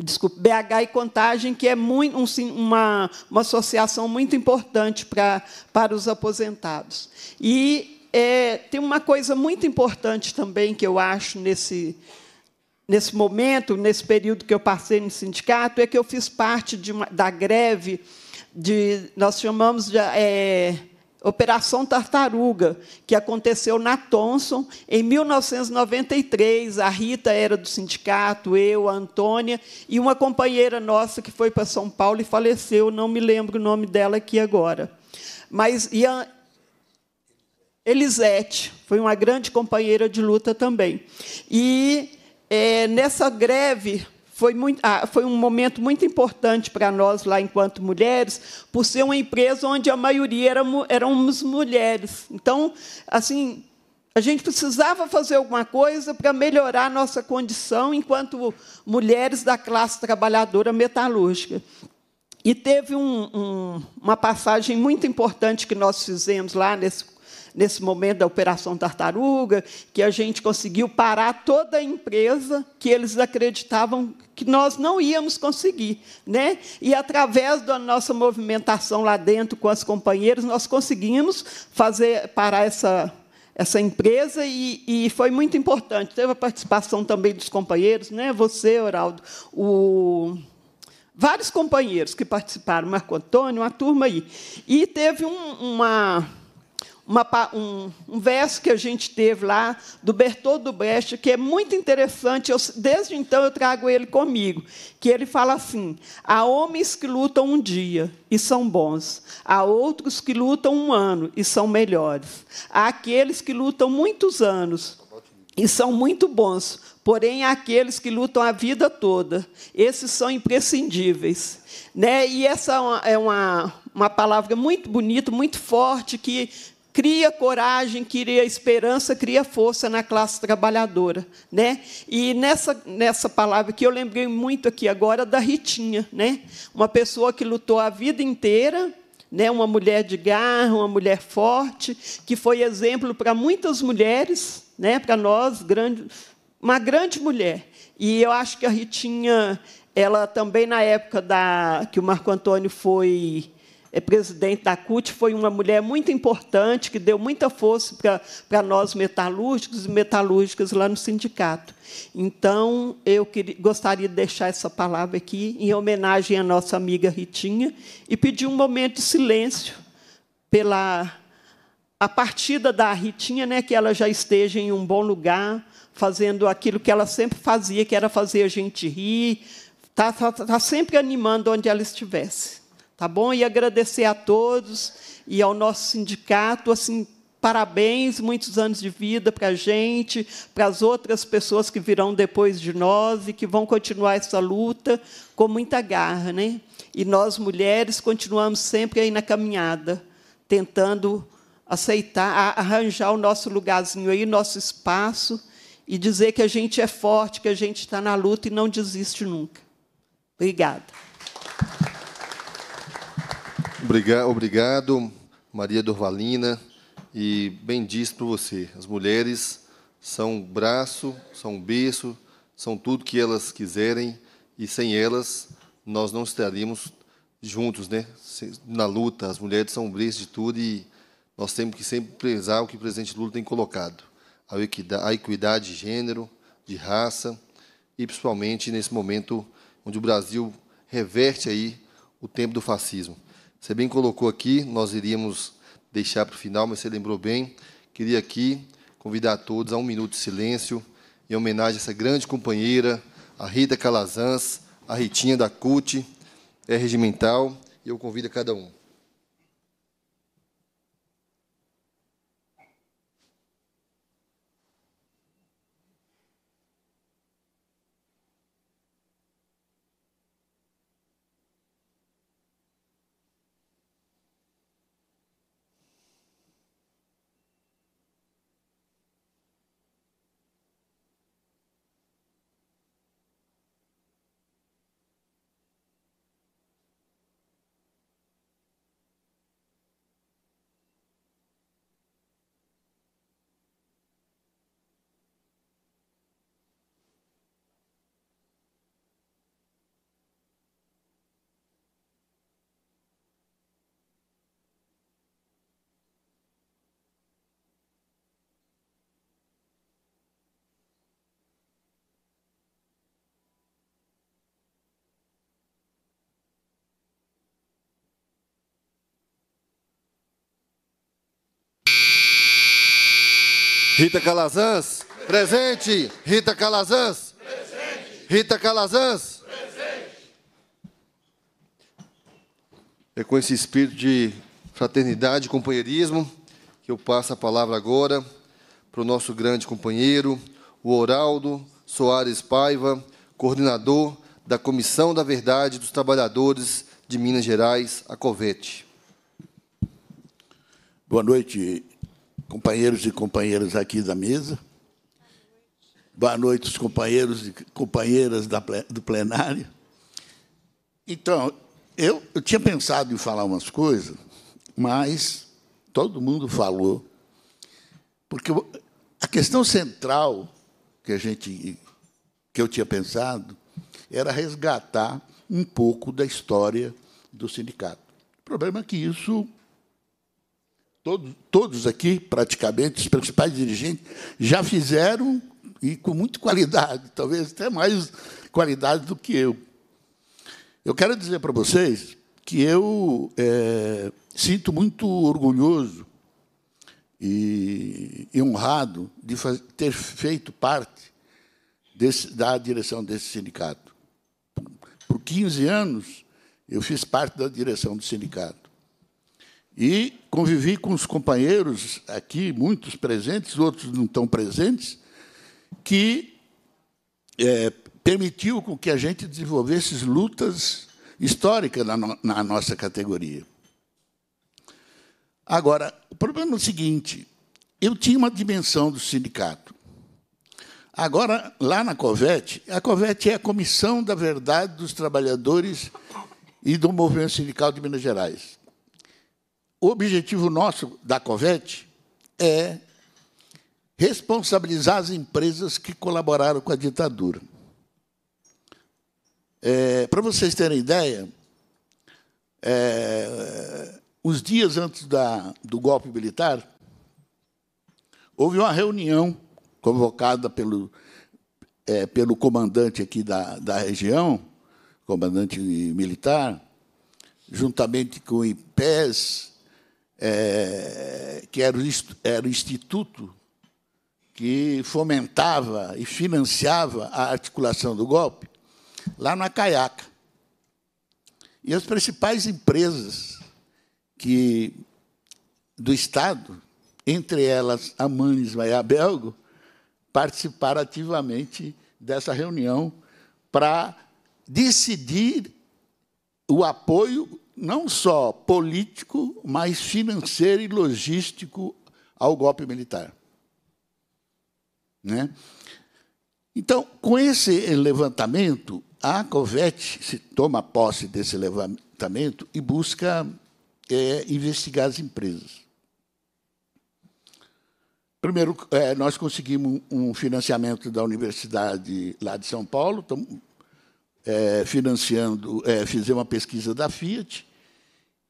desculpa, BH e Contagem, que é muito, um, uma, uma associação muito importante para, para os aposentados. E é, tem uma coisa muito importante também que eu acho nesse, nesse momento, nesse período que eu passei no sindicato, é que eu fiz parte uma, da greve de nós chamamos de é, Operação Tartaruga, que aconteceu na Thomson em 1993. A Rita era do sindicato, eu, a Antônia, e uma companheira nossa que foi para São Paulo e faleceu, não me lembro o nome dela aqui agora. Mas e a Elisete foi uma grande companheira de luta também. E é, nessa greve foi, muito, ah, foi um momento muito importante para nós lá enquanto mulheres, por ser uma empresa onde a maioria eram éramos mulheres. Então, assim, a gente precisava fazer alguma coisa para melhorar a nossa condição enquanto mulheres da classe trabalhadora metalúrgica. E teve um, um, uma passagem muito importante que nós fizemos lá nesse nesse momento da Operação Tartaruga, que a gente conseguiu parar toda a empresa que eles acreditavam que nós não íamos conseguir. Né? E, através da nossa movimentação lá dentro com as companheiras, nós conseguimos fazer parar essa essa empresa e, e, foi muito importante. Teve a participação também dos companheiros, né? você, Oraldo, o... vários companheiros que participaram, Marco Antônio, uma turma aí. E teve um, uma uma, um, um, verso que a gente teve lá, do Bertoldo Brecht, que é muito interessante. Eu, desde então eu trago ele comigo, que ele fala assim: há homens que lutam um dia e são bons, há outros que lutam um ano e são melhores, há aqueles que lutam muitos anos e são muito bons, porém há aqueles que lutam a vida toda, esses são imprescindíveis. Né? E essa é uma, é uma palavra muito bonita, muito forte, que cria coragem, cria esperança, cria força na classe trabalhadora, né? E nessa nessa palavra que eu lembrei muito aqui agora da Ritinha, né? Uma pessoa que lutou a vida inteira, né? Uma mulher de garra, uma mulher forte, que foi exemplo para muitas mulheres, né? Para nós, grande, uma grande mulher. E eu acho que a Ritinha, ela também na época da que o Marco Antônio foi é presidente da CUT, foi uma mulher muito importante, que deu muita força para, para nós metalúrgicos e metalúrgicas lá no sindicato. Então, eu queria, gostaria de deixar essa palavra aqui em homenagem à nossa amiga Ritinha e pedir um momento de silêncio pela a partida da Ritinha, né, que ela já esteja em um bom lugar, fazendo aquilo que ela sempre fazia, que era fazer a gente rir, está tá, tá sempre animando onde ela estivesse. Tá bom? E agradecer a todos e ao nosso sindicato, assim, parabéns, muitos anos de vida para a gente, para as outras pessoas que virão depois de nós e que vão continuar essa luta com muita garra, né? E nós mulheres continuamos sempre aí na caminhada, tentando aceitar, arranjar o nosso lugarzinho aí, nosso espaço e dizer que a gente é forte, que a gente está na luta e não desiste nunca. Obrigada. Obrigado, Maria Dorvalina. E bem diz para você, as mulheres são braço, são berço, são tudo que elas quiserem e sem elas nós não estaríamos juntos, né? Na luta, as mulheres são o berço de tudo e nós temos que sempre prezar o que o presidente Lula tem colocado, a equidade de gênero, de raça e principalmente nesse momento onde o Brasil reverte aí o tempo do fascismo. Você bem colocou aqui, nós iríamos deixar para o final, mas você lembrou bem. Queria aqui convidar a todos a um minuto de silêncio em homenagem a essa grande companheira, a Rita Calazans, a Ritinha da CUT, é regimental, e eu convido a cada um. Rita Calazans? Presente. Rita Calazans? Presente. Rita Calazans? Presente. É com esse espírito de fraternidade e companheirismo que eu passo a palavra agora para o nosso grande companheiro, o Oraldo Soares Paiva, coordenador da Comissão da Verdade dos Trabalhadores de Minas Gerais, a COVET. Boa noite, companheiros e companheiras aqui da mesa. Boa noite, os companheiros e companheiras da, do plenário. Então, eu, eu tinha pensado em falar umas coisas, mas todo mundo falou, porque a questão central que a gente que eu tinha pensado era resgatar um pouco da história do sindicato. O problema é que isso Todo, todos aqui, praticamente, os principais dirigentes, já fizeram e com muita qualidade, talvez até mais qualidade do que eu. Eu quero dizer para vocês que eu é, sinto muito orgulhoso e, e honrado de ter feito parte desse, da direção desse sindicato. Por 15 anos, eu fiz parte da direção do sindicato. E convivi com os companheiros aqui, muitos presentes, outros não tão presentes, que é, permitiu com que a gente desenvolvesse lutas históricas na, no, na nossa categoria. Agora, o problema é o seguinte: eu tinha uma dimensão do sindicato. Agora, lá na Covete, a Covete é a Comissão da Verdade dos Trabalhadores e do Movimento Sindical de Minas Gerais o objetivo nosso da Covete é responsabilizar as empresas que colaboraram com a ditadura. É, para vocês terem ideia, é, os dias antes da, do golpe militar, houve uma reunião convocada pelo, é, pelo comandante aqui da, da região, comandante militar, juntamente com o IPES, é, que era o, era o instituto que fomentava e financiava a articulação do golpe, lá na Caiaca. E as principais empresas que do Estado, entre elas a Manisma e a Belgo, participaram ativamente dessa reunião para decidir o apoio não só político, mas financeiro e logístico ao golpe militar. Né? Então, com esse levantamento, a Covete se toma posse desse levantamento e busca é, investigar as empresas. Primeiro, é, nós conseguimos um financiamento da Universidade lá de São Paulo, então, é, financiando, é, fizemos uma pesquisa da Fiat,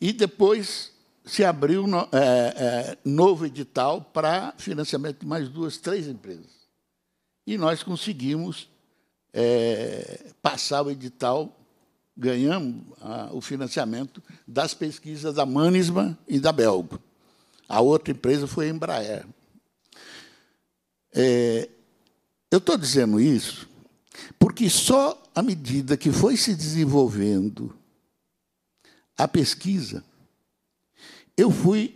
e depois se abriu no, é, é, novo edital para financiamento de mais duas, três empresas. E nós conseguimos é, passar o edital, ganhamos a, o financiamento das pesquisas da Manisma e da Belgo. A outra empresa foi a Embraer. É, eu estou dizendo isso porque só à medida que foi se desenvolvendo a pesquisa, eu fui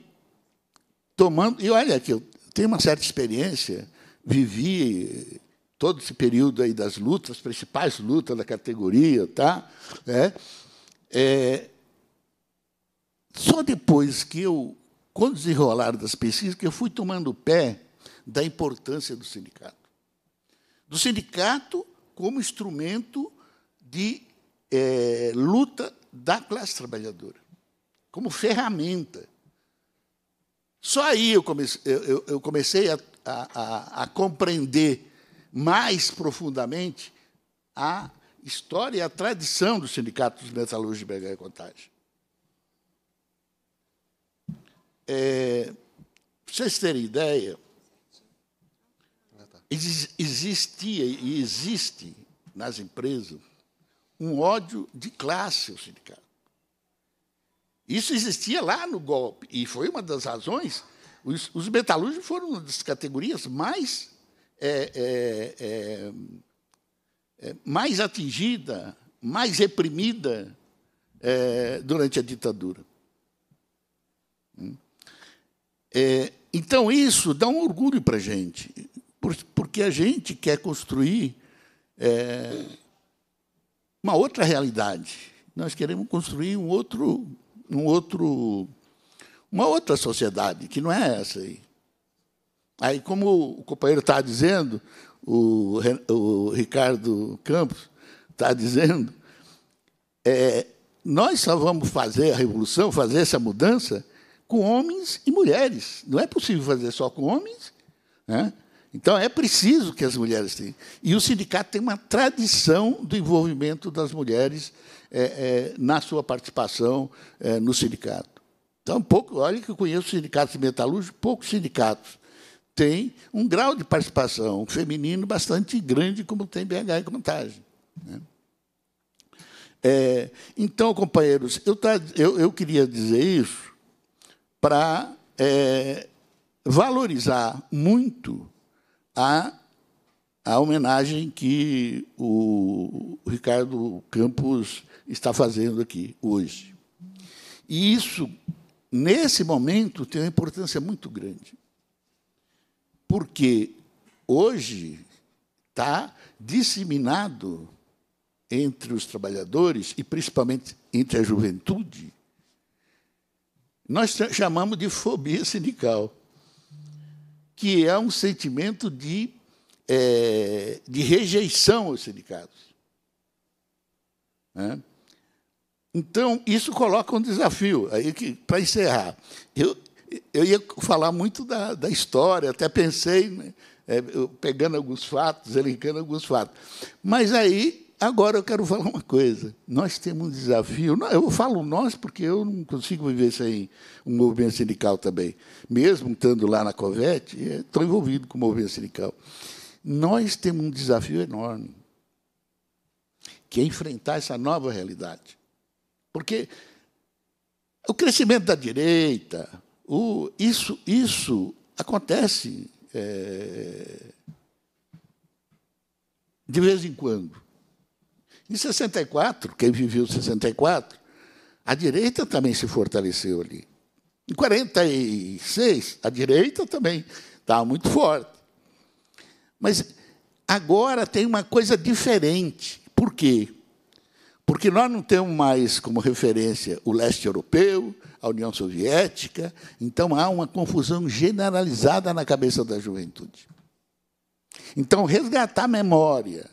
tomando. E olha que eu tenho uma certa experiência, vivi todo esse período aí das lutas, principais lutas da categoria, tá? É, é, só depois que eu, com o desenrolar das pesquisas, que eu fui tomando pé da importância do sindicato. Do sindicato como instrumento de é, luta da classe trabalhadora, como ferramenta. Só aí eu comecei, eu, eu comecei a, a, a, compreender mais profundamente a história e a tradição do Sindicato dos Metalúrgicos de Belgrado Contagem. É, para vocês terem ideia, existia e existe nas empresas um ódio de classe ao sindicato. Isso existia lá no golpe, e foi uma das razões. Os, os metalúrgicos foram uma das categorias mais, é, é, é, é mais atingida, mais reprimida é, durante a ditadura. Hum. É, então, isso dá um orgulho para a gente, porque a gente quer construir uma outra realidade. Nós queremos construir um outro, um outro, uma outra sociedade que não é essa aí. Aí, como o companheiro está dizendo, o, o, Ricardo Campos está dizendo, é, nós só vamos fazer a revolução, fazer essa mudança com homens e mulheres. Não é possível fazer só com homens, né? Então, é preciso que as mulheres tenham. E o sindicato tem uma tradição do envolvimento das mulheres é, é, na sua participação é, no sindicato. Então, pouco, olha que eu conheço sindicatos metalúrgicos, poucos sindicatos têm um grau de participação feminino bastante grande, como tem BH e Contagem. Né? É, então, companheiros, eu, eu, eu, queria dizer isso para é, valorizar muito a, a homenagem que o Ricardo Campos está fazendo aqui hoje. E isso, nesse momento, tem uma importância muito grande. Porque hoje está disseminado entre os trabalhadores e principalmente entre a juventude, nós chamamos de fobia sindical que é um sentimento de, é, de rejeição aos sindicatos. Né? Então, isso coloca um desafio. Aí Para encerrar, eu, eu ia falar muito da, da história, até pensei, né, é, pegando alguns fatos, elencando alguns fatos. Mas aí Agora eu quero falar uma coisa. Nós temos um desafio. Eu falo nós porque eu não consigo viver sem um movimento sindical também. Mesmo estando lá na Covete, estou eh, envolvido com o movimento sindical. Nós temos um desafio enorme, que é enfrentar essa nova realidade. Porque o crescimento da direita, o, isso, isso acontece é, de vez em quando. Em 64, quem viveu 64, a direita também se fortaleceu ali. Em 46, a direita também estava muito forte. Mas agora tem uma coisa diferente. Por quê? Porque nós não temos mais como referência o leste europeu, a União Soviética, então há uma confusão generalizada na cabeça da juventude. Então, resgatar a memória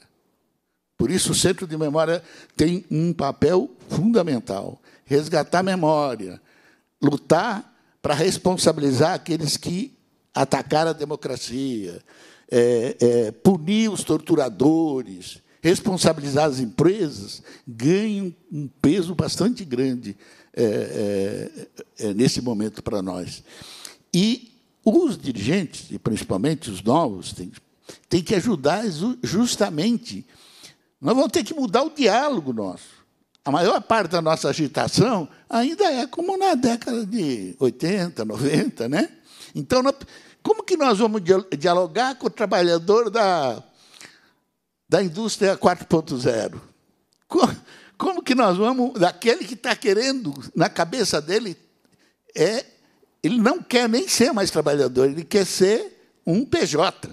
por isso, o Centro de Memória tem um papel fundamental: resgatar a memória, lutar para responsabilizar aqueles que atacaram a democracia, é, é, punir os torturadores, responsabilizar as empresas, ganha um peso bastante grande é, é, é nesse momento para nós. E os dirigentes, e principalmente os novos, têm, têm que ajudar justamente nós vamos ter que mudar o diálogo nosso. A maior parte da nossa agitação ainda é como na década de 80, 90, né? Então, como que nós vamos dialogar com o trabalhador da, da indústria 4.0? Como, como que nós vamos, daquele que está querendo, na cabeça dele, é, ele não quer nem ser mais trabalhador, ele quer ser um PJ.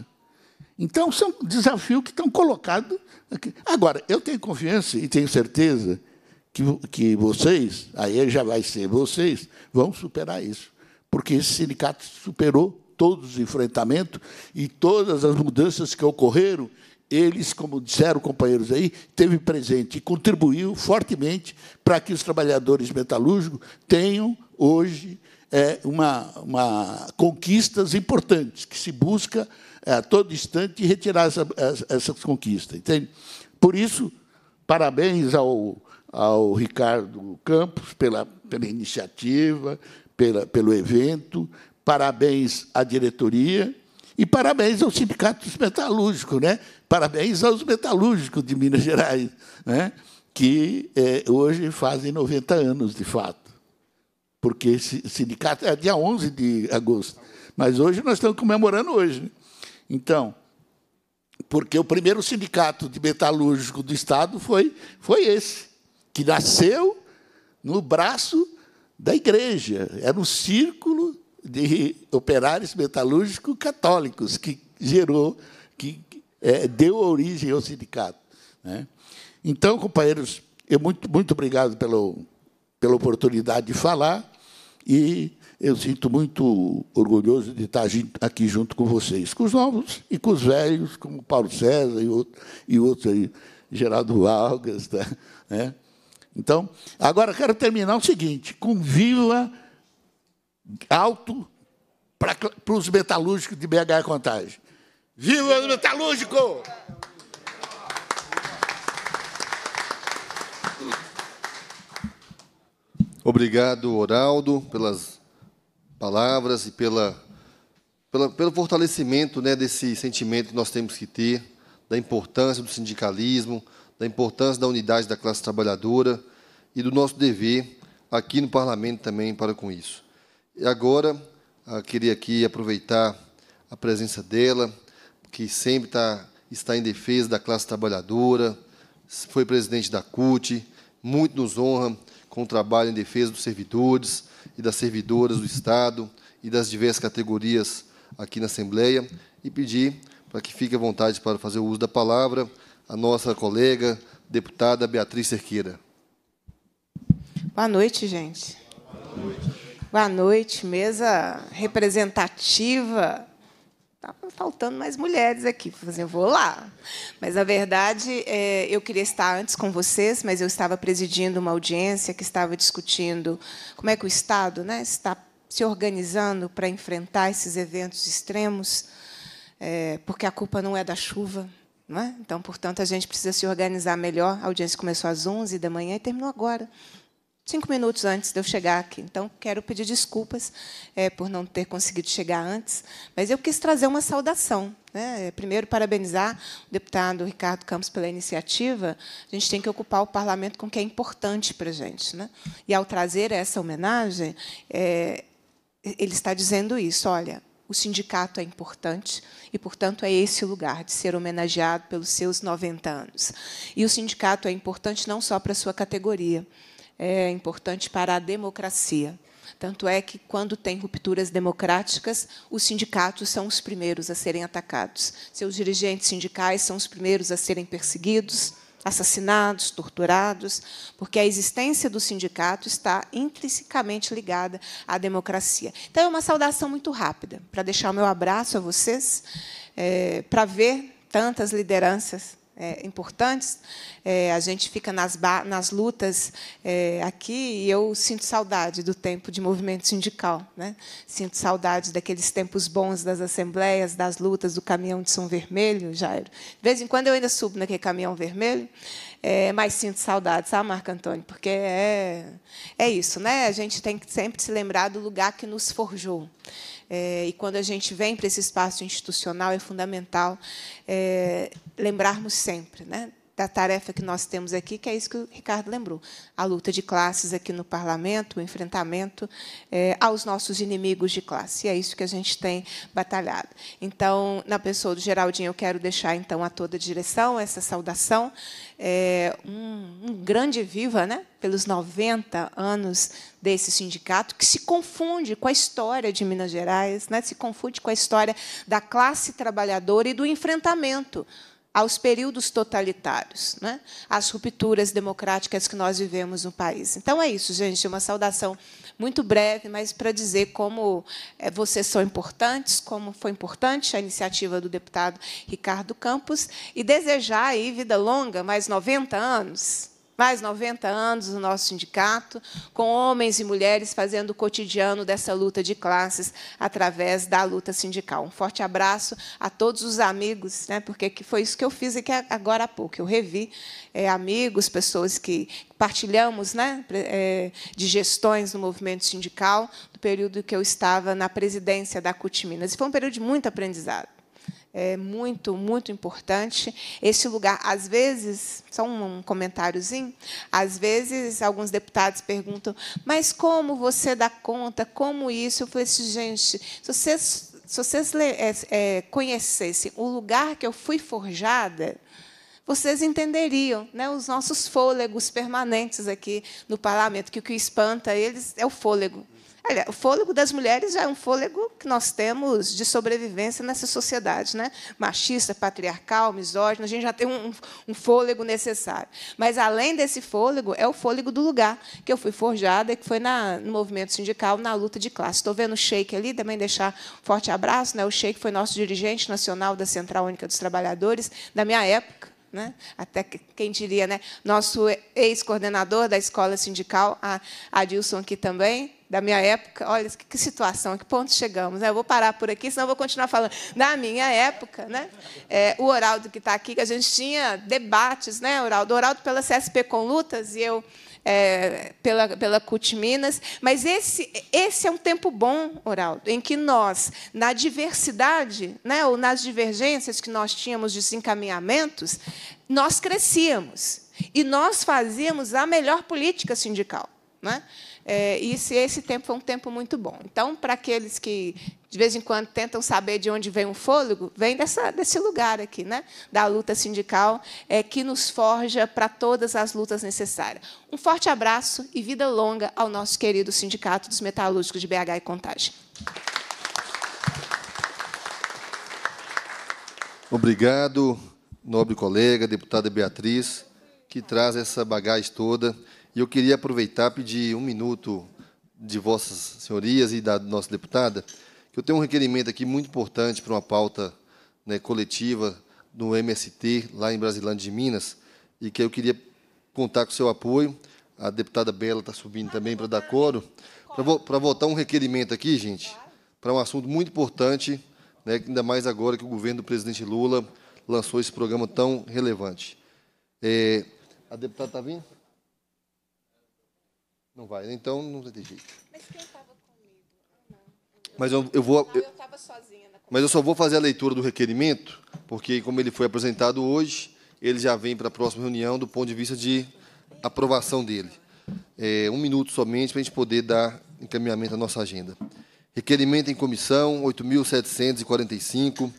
Então, são desafios que estão colocados aqui. Agora, eu tenho confiança e tenho certeza que, que vocês, aí já vai ser vocês, vão superar isso. Porque esse sindicato superou todos os enfrentamentos e todas as mudanças que ocorreram, eles, como disseram companheiros aí, teve presente e contribuiu fortemente para que os trabalhadores metalúrgicos tenham hoje é, uma, uma conquistas importantes que se busca a é, todo instante retirar essa, essa conquista, entende? Por isso, parabéns ao, ao Ricardo Campos pela, pela iniciativa, pela, pelo evento, parabéns à diretoria e parabéns ao Sindicato dos Metalúrgicos, né? parabéns aos metalúrgicos de Minas Gerais, né? que é, hoje fazem 90 anos, de fato. Porque esse sindicato é dia 11 de agosto. Mas hoje nós estamos comemorando hoje. Né? Então, porque o primeiro sindicato de metalúrgico do Estado foi, foi esse, que nasceu no braço da igreja. Era um círculo de operários metalúrgicos católicos que gerou, que é, deu origem ao sindicato. Né? Então, companheiros, eu muito, muito obrigado pelo, pela oportunidade de falar e eu sinto muito orgulhoso de estar aqui junto com vocês, com os novos e com os velhos, como Paulo César e, outros e outros aí, Geraldo Algas. Tá? Né? Então, agora quero terminar o seguinte: com viva alto para, para os metalúrgicos de BH Contagem. Viva o metalúrgico! Obrigado, Oraldo, pelas palavras e pela, pela, pelo fortalecimento né, desse sentimento que nós temos que ter, da importância do sindicalismo, da importância da unidade da classe trabalhadora e do nosso dever aqui no parlamento também para com isso. E agora, ah, queria aqui aproveitar a presença dela, que sempre está, está em defesa da classe trabalhadora, foi presidente da CUT, muito nos honra com o trabalho em defesa dos servidores e das servidoras do Estado e das diversas categorias aqui na Assembleia e pedir para que fique à vontade para fazer o uso da palavra a nossa colega, deputada Beatriz Cerqueira. Boa noite, gente. Boa noite. Boa noite, mesa representativa Estavam tá faltando mais mulheres aqui. Falei assim, eu vou lá. Mas, na verdade, é, eu queria estar antes com vocês, mas eu estava presidindo uma audiência que estava discutindo como é que o Estado né, está se organizando para enfrentar esses eventos extremos, é, porque a culpa não é da chuva. Não é? Então, portanto, a gente precisa se organizar melhor. A audiência começou às 11 da manhã e terminou agora cinco minutos antes de eu chegar aqui. Então, quero pedir desculpas é, por não ter conseguido chegar antes, mas eu quis trazer uma saudação. Né? É, primeiro, parabenizar o deputado Ricardo Campos pela iniciativa. A gente tem que ocupar o parlamento com o que é importante para a gente. Né? E, ao trazer essa homenagem, é, ele está dizendo isso: olha, o sindicato é importante e, portanto, é esse o lugar de ser homenageado pelos seus 90 anos. E o sindicato é importante não só para a sua categoria, é importante para a democracia. Tanto é que, quando tem rupturas democráticas, os sindicatos são os primeiros a serem atacados. Seus dirigentes sindicais são os primeiros a serem perseguidos, assassinados, torturados, porque a existência do sindicato está intrinsecamente ligada à democracia. Então, é uma saudação muito rápida, para deixar o meu abraço a vocês, é, para ver tantas lideranças é, importantes. É, a gente fica nas, nas lutas é, aqui e eu sinto saudade do tempo de movimento sindical. Né? Sinto saudade daqueles tempos bons das assembleias, das lutas, do caminhão de som vermelho, Jairo. De vez em quando eu ainda subo naquele caminhão vermelho, é, mas sinto saudade, sabe, Marco Antônio? Porque é, é isso, né? a gente tem que sempre se lembrar do lugar que nos forjou. É, e quando a gente vem para esse espaço institucional, é fundamental é, lembrarmos sempre né, da tarefa que nós temos aqui, que é isso que o Ricardo lembrou: a luta de classes aqui no parlamento, o enfrentamento é, aos nossos inimigos de classe. E é isso que a gente tem batalhado. Então, na pessoa do Geraldinho, eu quero deixar então a toda a direção essa saudação, é, um, um grande viva, né? pelos 90 anos desse sindicato, que se confunde com a história de Minas Gerais, né? se confunde com a história da classe trabalhadora e do enfrentamento aos períodos totalitários, né? às rupturas democráticas que nós vivemos no país. Então é isso, gente, uma saudação muito breve, mas para dizer como é, vocês são importantes, como foi importante a iniciativa do deputado Ricardo Campos e desejar aí vida longa, mais 90 anos mais 90 anos do nosso sindicato, com homens e mulheres fazendo o cotidiano dessa luta de classes através da luta sindical. Um forte abraço a todos os amigos, né, porque foi isso que eu fiz aqui agora há pouco. Eu revi é, amigos, pessoas que partilhamos né, eh, de gestões no movimento sindical, do período que eu estava na presidência da CUT Minas. E foi um período de muito aprendizado é muito, muito importante. Este lugar, às vezes, só um comentáriozinho, às vezes alguns deputados perguntam, mas como você dá conta, como isso? Eu falei assim, gente, se vocês, se vocês é, é, conhecessem o lugar que eu fui forjada, vocês entenderiam né, os nossos fôlegos permanentes aqui no parlamento, que o que espanta eles é o fôlego. Olha, o fôlego das mulheres já é um fôlego que nós temos de sobrevivência nessa sociedade, né? machista, patriarcal, misógino, a gente já tem um, um fôlego necessário. Mas, além desse fôlego, é o fôlego do lugar que eu fui forjada, que foi na, no movimento sindical, na luta de classe. Estou vendo o Sheik ali, também deixar um forte abraço. Né? O Sheik foi nosso dirigente nacional da Central Única dos Trabalhadores, da minha época, né? até quem diria, né? nosso ex-coordenador da escola sindical, Adilson aqui também, da minha época, olha que, situação, a que ponto chegamos. Né? Eu vou parar por aqui, senão eu vou continuar falando. Na minha época, né? É, o Oraldo que está aqui, que a gente tinha debates, né, Oraldo? Oraldo pela CSP com lutas e eu é, pela, pela CUT Minas. Mas esse, esse é um tempo bom, Oraldo, em que nós, na diversidade, né, ou nas divergências que nós tínhamos de encaminhamentos, nós crescíamos. E nós fazíamos a melhor política sindical. Né? É, e se esse tempo foi um tempo muito bom. Então, para aqueles que de vez em quando tentam saber de onde vem o um fôlego, vem dessa, desse lugar aqui, né? da luta sindical, é, que nos forja para todas as lutas necessárias. Um forte abraço e vida longa ao nosso querido Sindicato dos Metalúrgicos de BH e Contagem. Obrigado, nobre colega, deputada Beatriz, que traz essa bagagem toda. E eu queria aproveitar pedir um minuto de vossas senhorias e da nossa deputada, que eu tenho um requerimento aqui muito importante para uma pauta né, coletiva do MST, lá em Brasilândia de Minas, e que eu queria contar com o seu apoio. A deputada Bela está subindo também para dar coro. Para, votar um requerimento aqui, gente, para um assunto muito importante, né, ainda mais agora que o governo do presidente Lula lançou esse programa tão relevante. É, a deputada está vindo? Não vai. Então não vai ter jeito. Mas quem estava comigo? Ah, eu vou. Não, eu estava sozinha na Mas eu só vou fazer a leitura do requerimento, porque como ele foi apresentado hoje, ele já vem para a próxima reunião do ponto de vista de aprovação dele. É, um minuto somente para a gente poder dar encaminhamento à nossa agenda. Requerimento em comissão 8.745.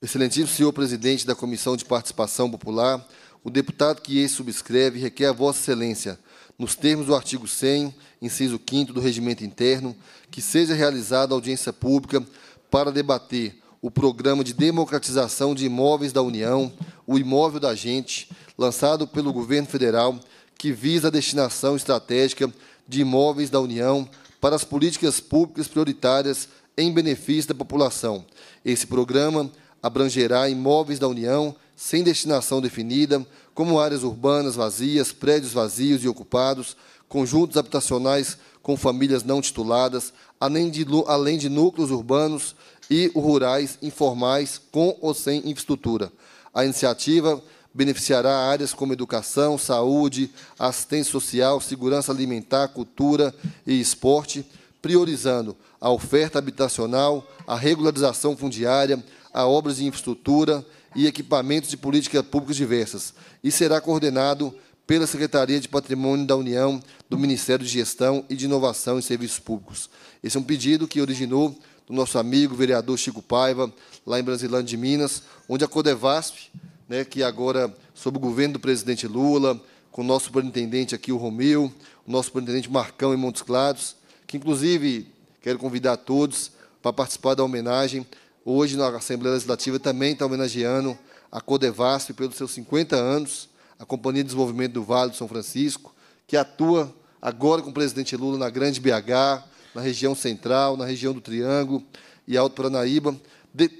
Excelentíssimo senhor presidente da Comissão de Participação Popular, o deputado que esse subscreve requer a Vossa Excelência nos termos do artigo 100, inciso 5 do Regimento Interno, que seja realizada audiência pública para debater o programa de democratização de imóveis da União, o Imóvel da Gente, lançado pelo Governo Federal, que visa a destinação estratégica de imóveis da União para as políticas públicas prioritárias em benefício da população. Esse programa abrangerá imóveis da União sem destinação definida, como áreas urbanas vazias, prédios vazios e ocupados, conjuntos habitacionais com famílias não tituladas, além de, além de núcleos urbanos e rurais informais com ou sem infraestrutura. A iniciativa beneficiará áreas como educação, saúde, assistência social, segurança alimentar, cultura e esporte, priorizando a oferta habitacional, a regularização fundiária, a obras de infraestrutura e equipamentos de políticas públicas diversas e será coordenado pela Secretaria de Patrimônio da União, do Ministério de Gestão e de Inovação em Serviços Públicos. Esse é um pedido que originou do nosso amigo vereador Chico Paiva, lá em Brasilândia de Minas, onde a Codevasp, né, que agora, sob o governo do presidente Lula, com o nosso superintendente aqui, o Romeu, o nosso superintendente Marcão em Montes Claros, que, inclusive, quero convidar todos para participar da homenagem Hoje, na Assembleia Legislativa, também está homenageando a Codevasp pelos seus 50 anos, a Companhia de Desenvolvimento do Vale do São Francisco, que atua agora com o presidente Lula na Grande BH, na região central, na região do Triângulo e Alto Paranaíba.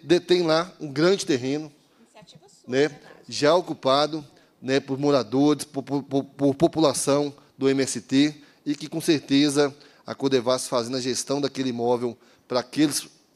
Detém lá um grande terreno, né, né já ocupado né, por moradores, por, por, por, população do MST, e que, com certeza, a Codevasp fazendo a gestão daquele imóvel para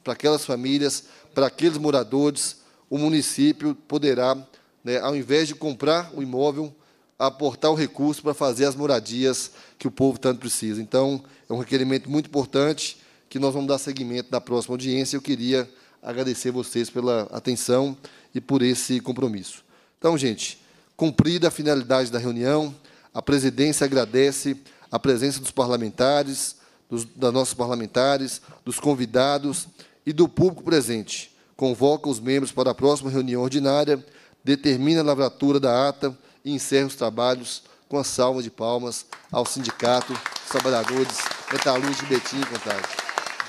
aquelas famílias para aqueles moradores, o município poderá, né, ao invés de comprar o imóvel, aportar o recurso para fazer as moradias que o povo tanto precisa. Então, é um requerimento muito importante que nós vamos dar seguimento na próxima audiência. Eu queria agradecer vocês pela atenção e por esse compromisso. Então, gente, cumprida a finalidade da reunião, a presidência agradece a presença dos parlamentares, dos, das nossas parlamentares, dos convidados e do público presente. Convoca os membros para a próxima reunião ordinária, determina a lavratura da ata e encerra os trabalhos com a salva de palmas ao Sindicato dos Trabalhadores Metalúrgicos de Betim e Contagem.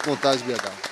Contagem BH.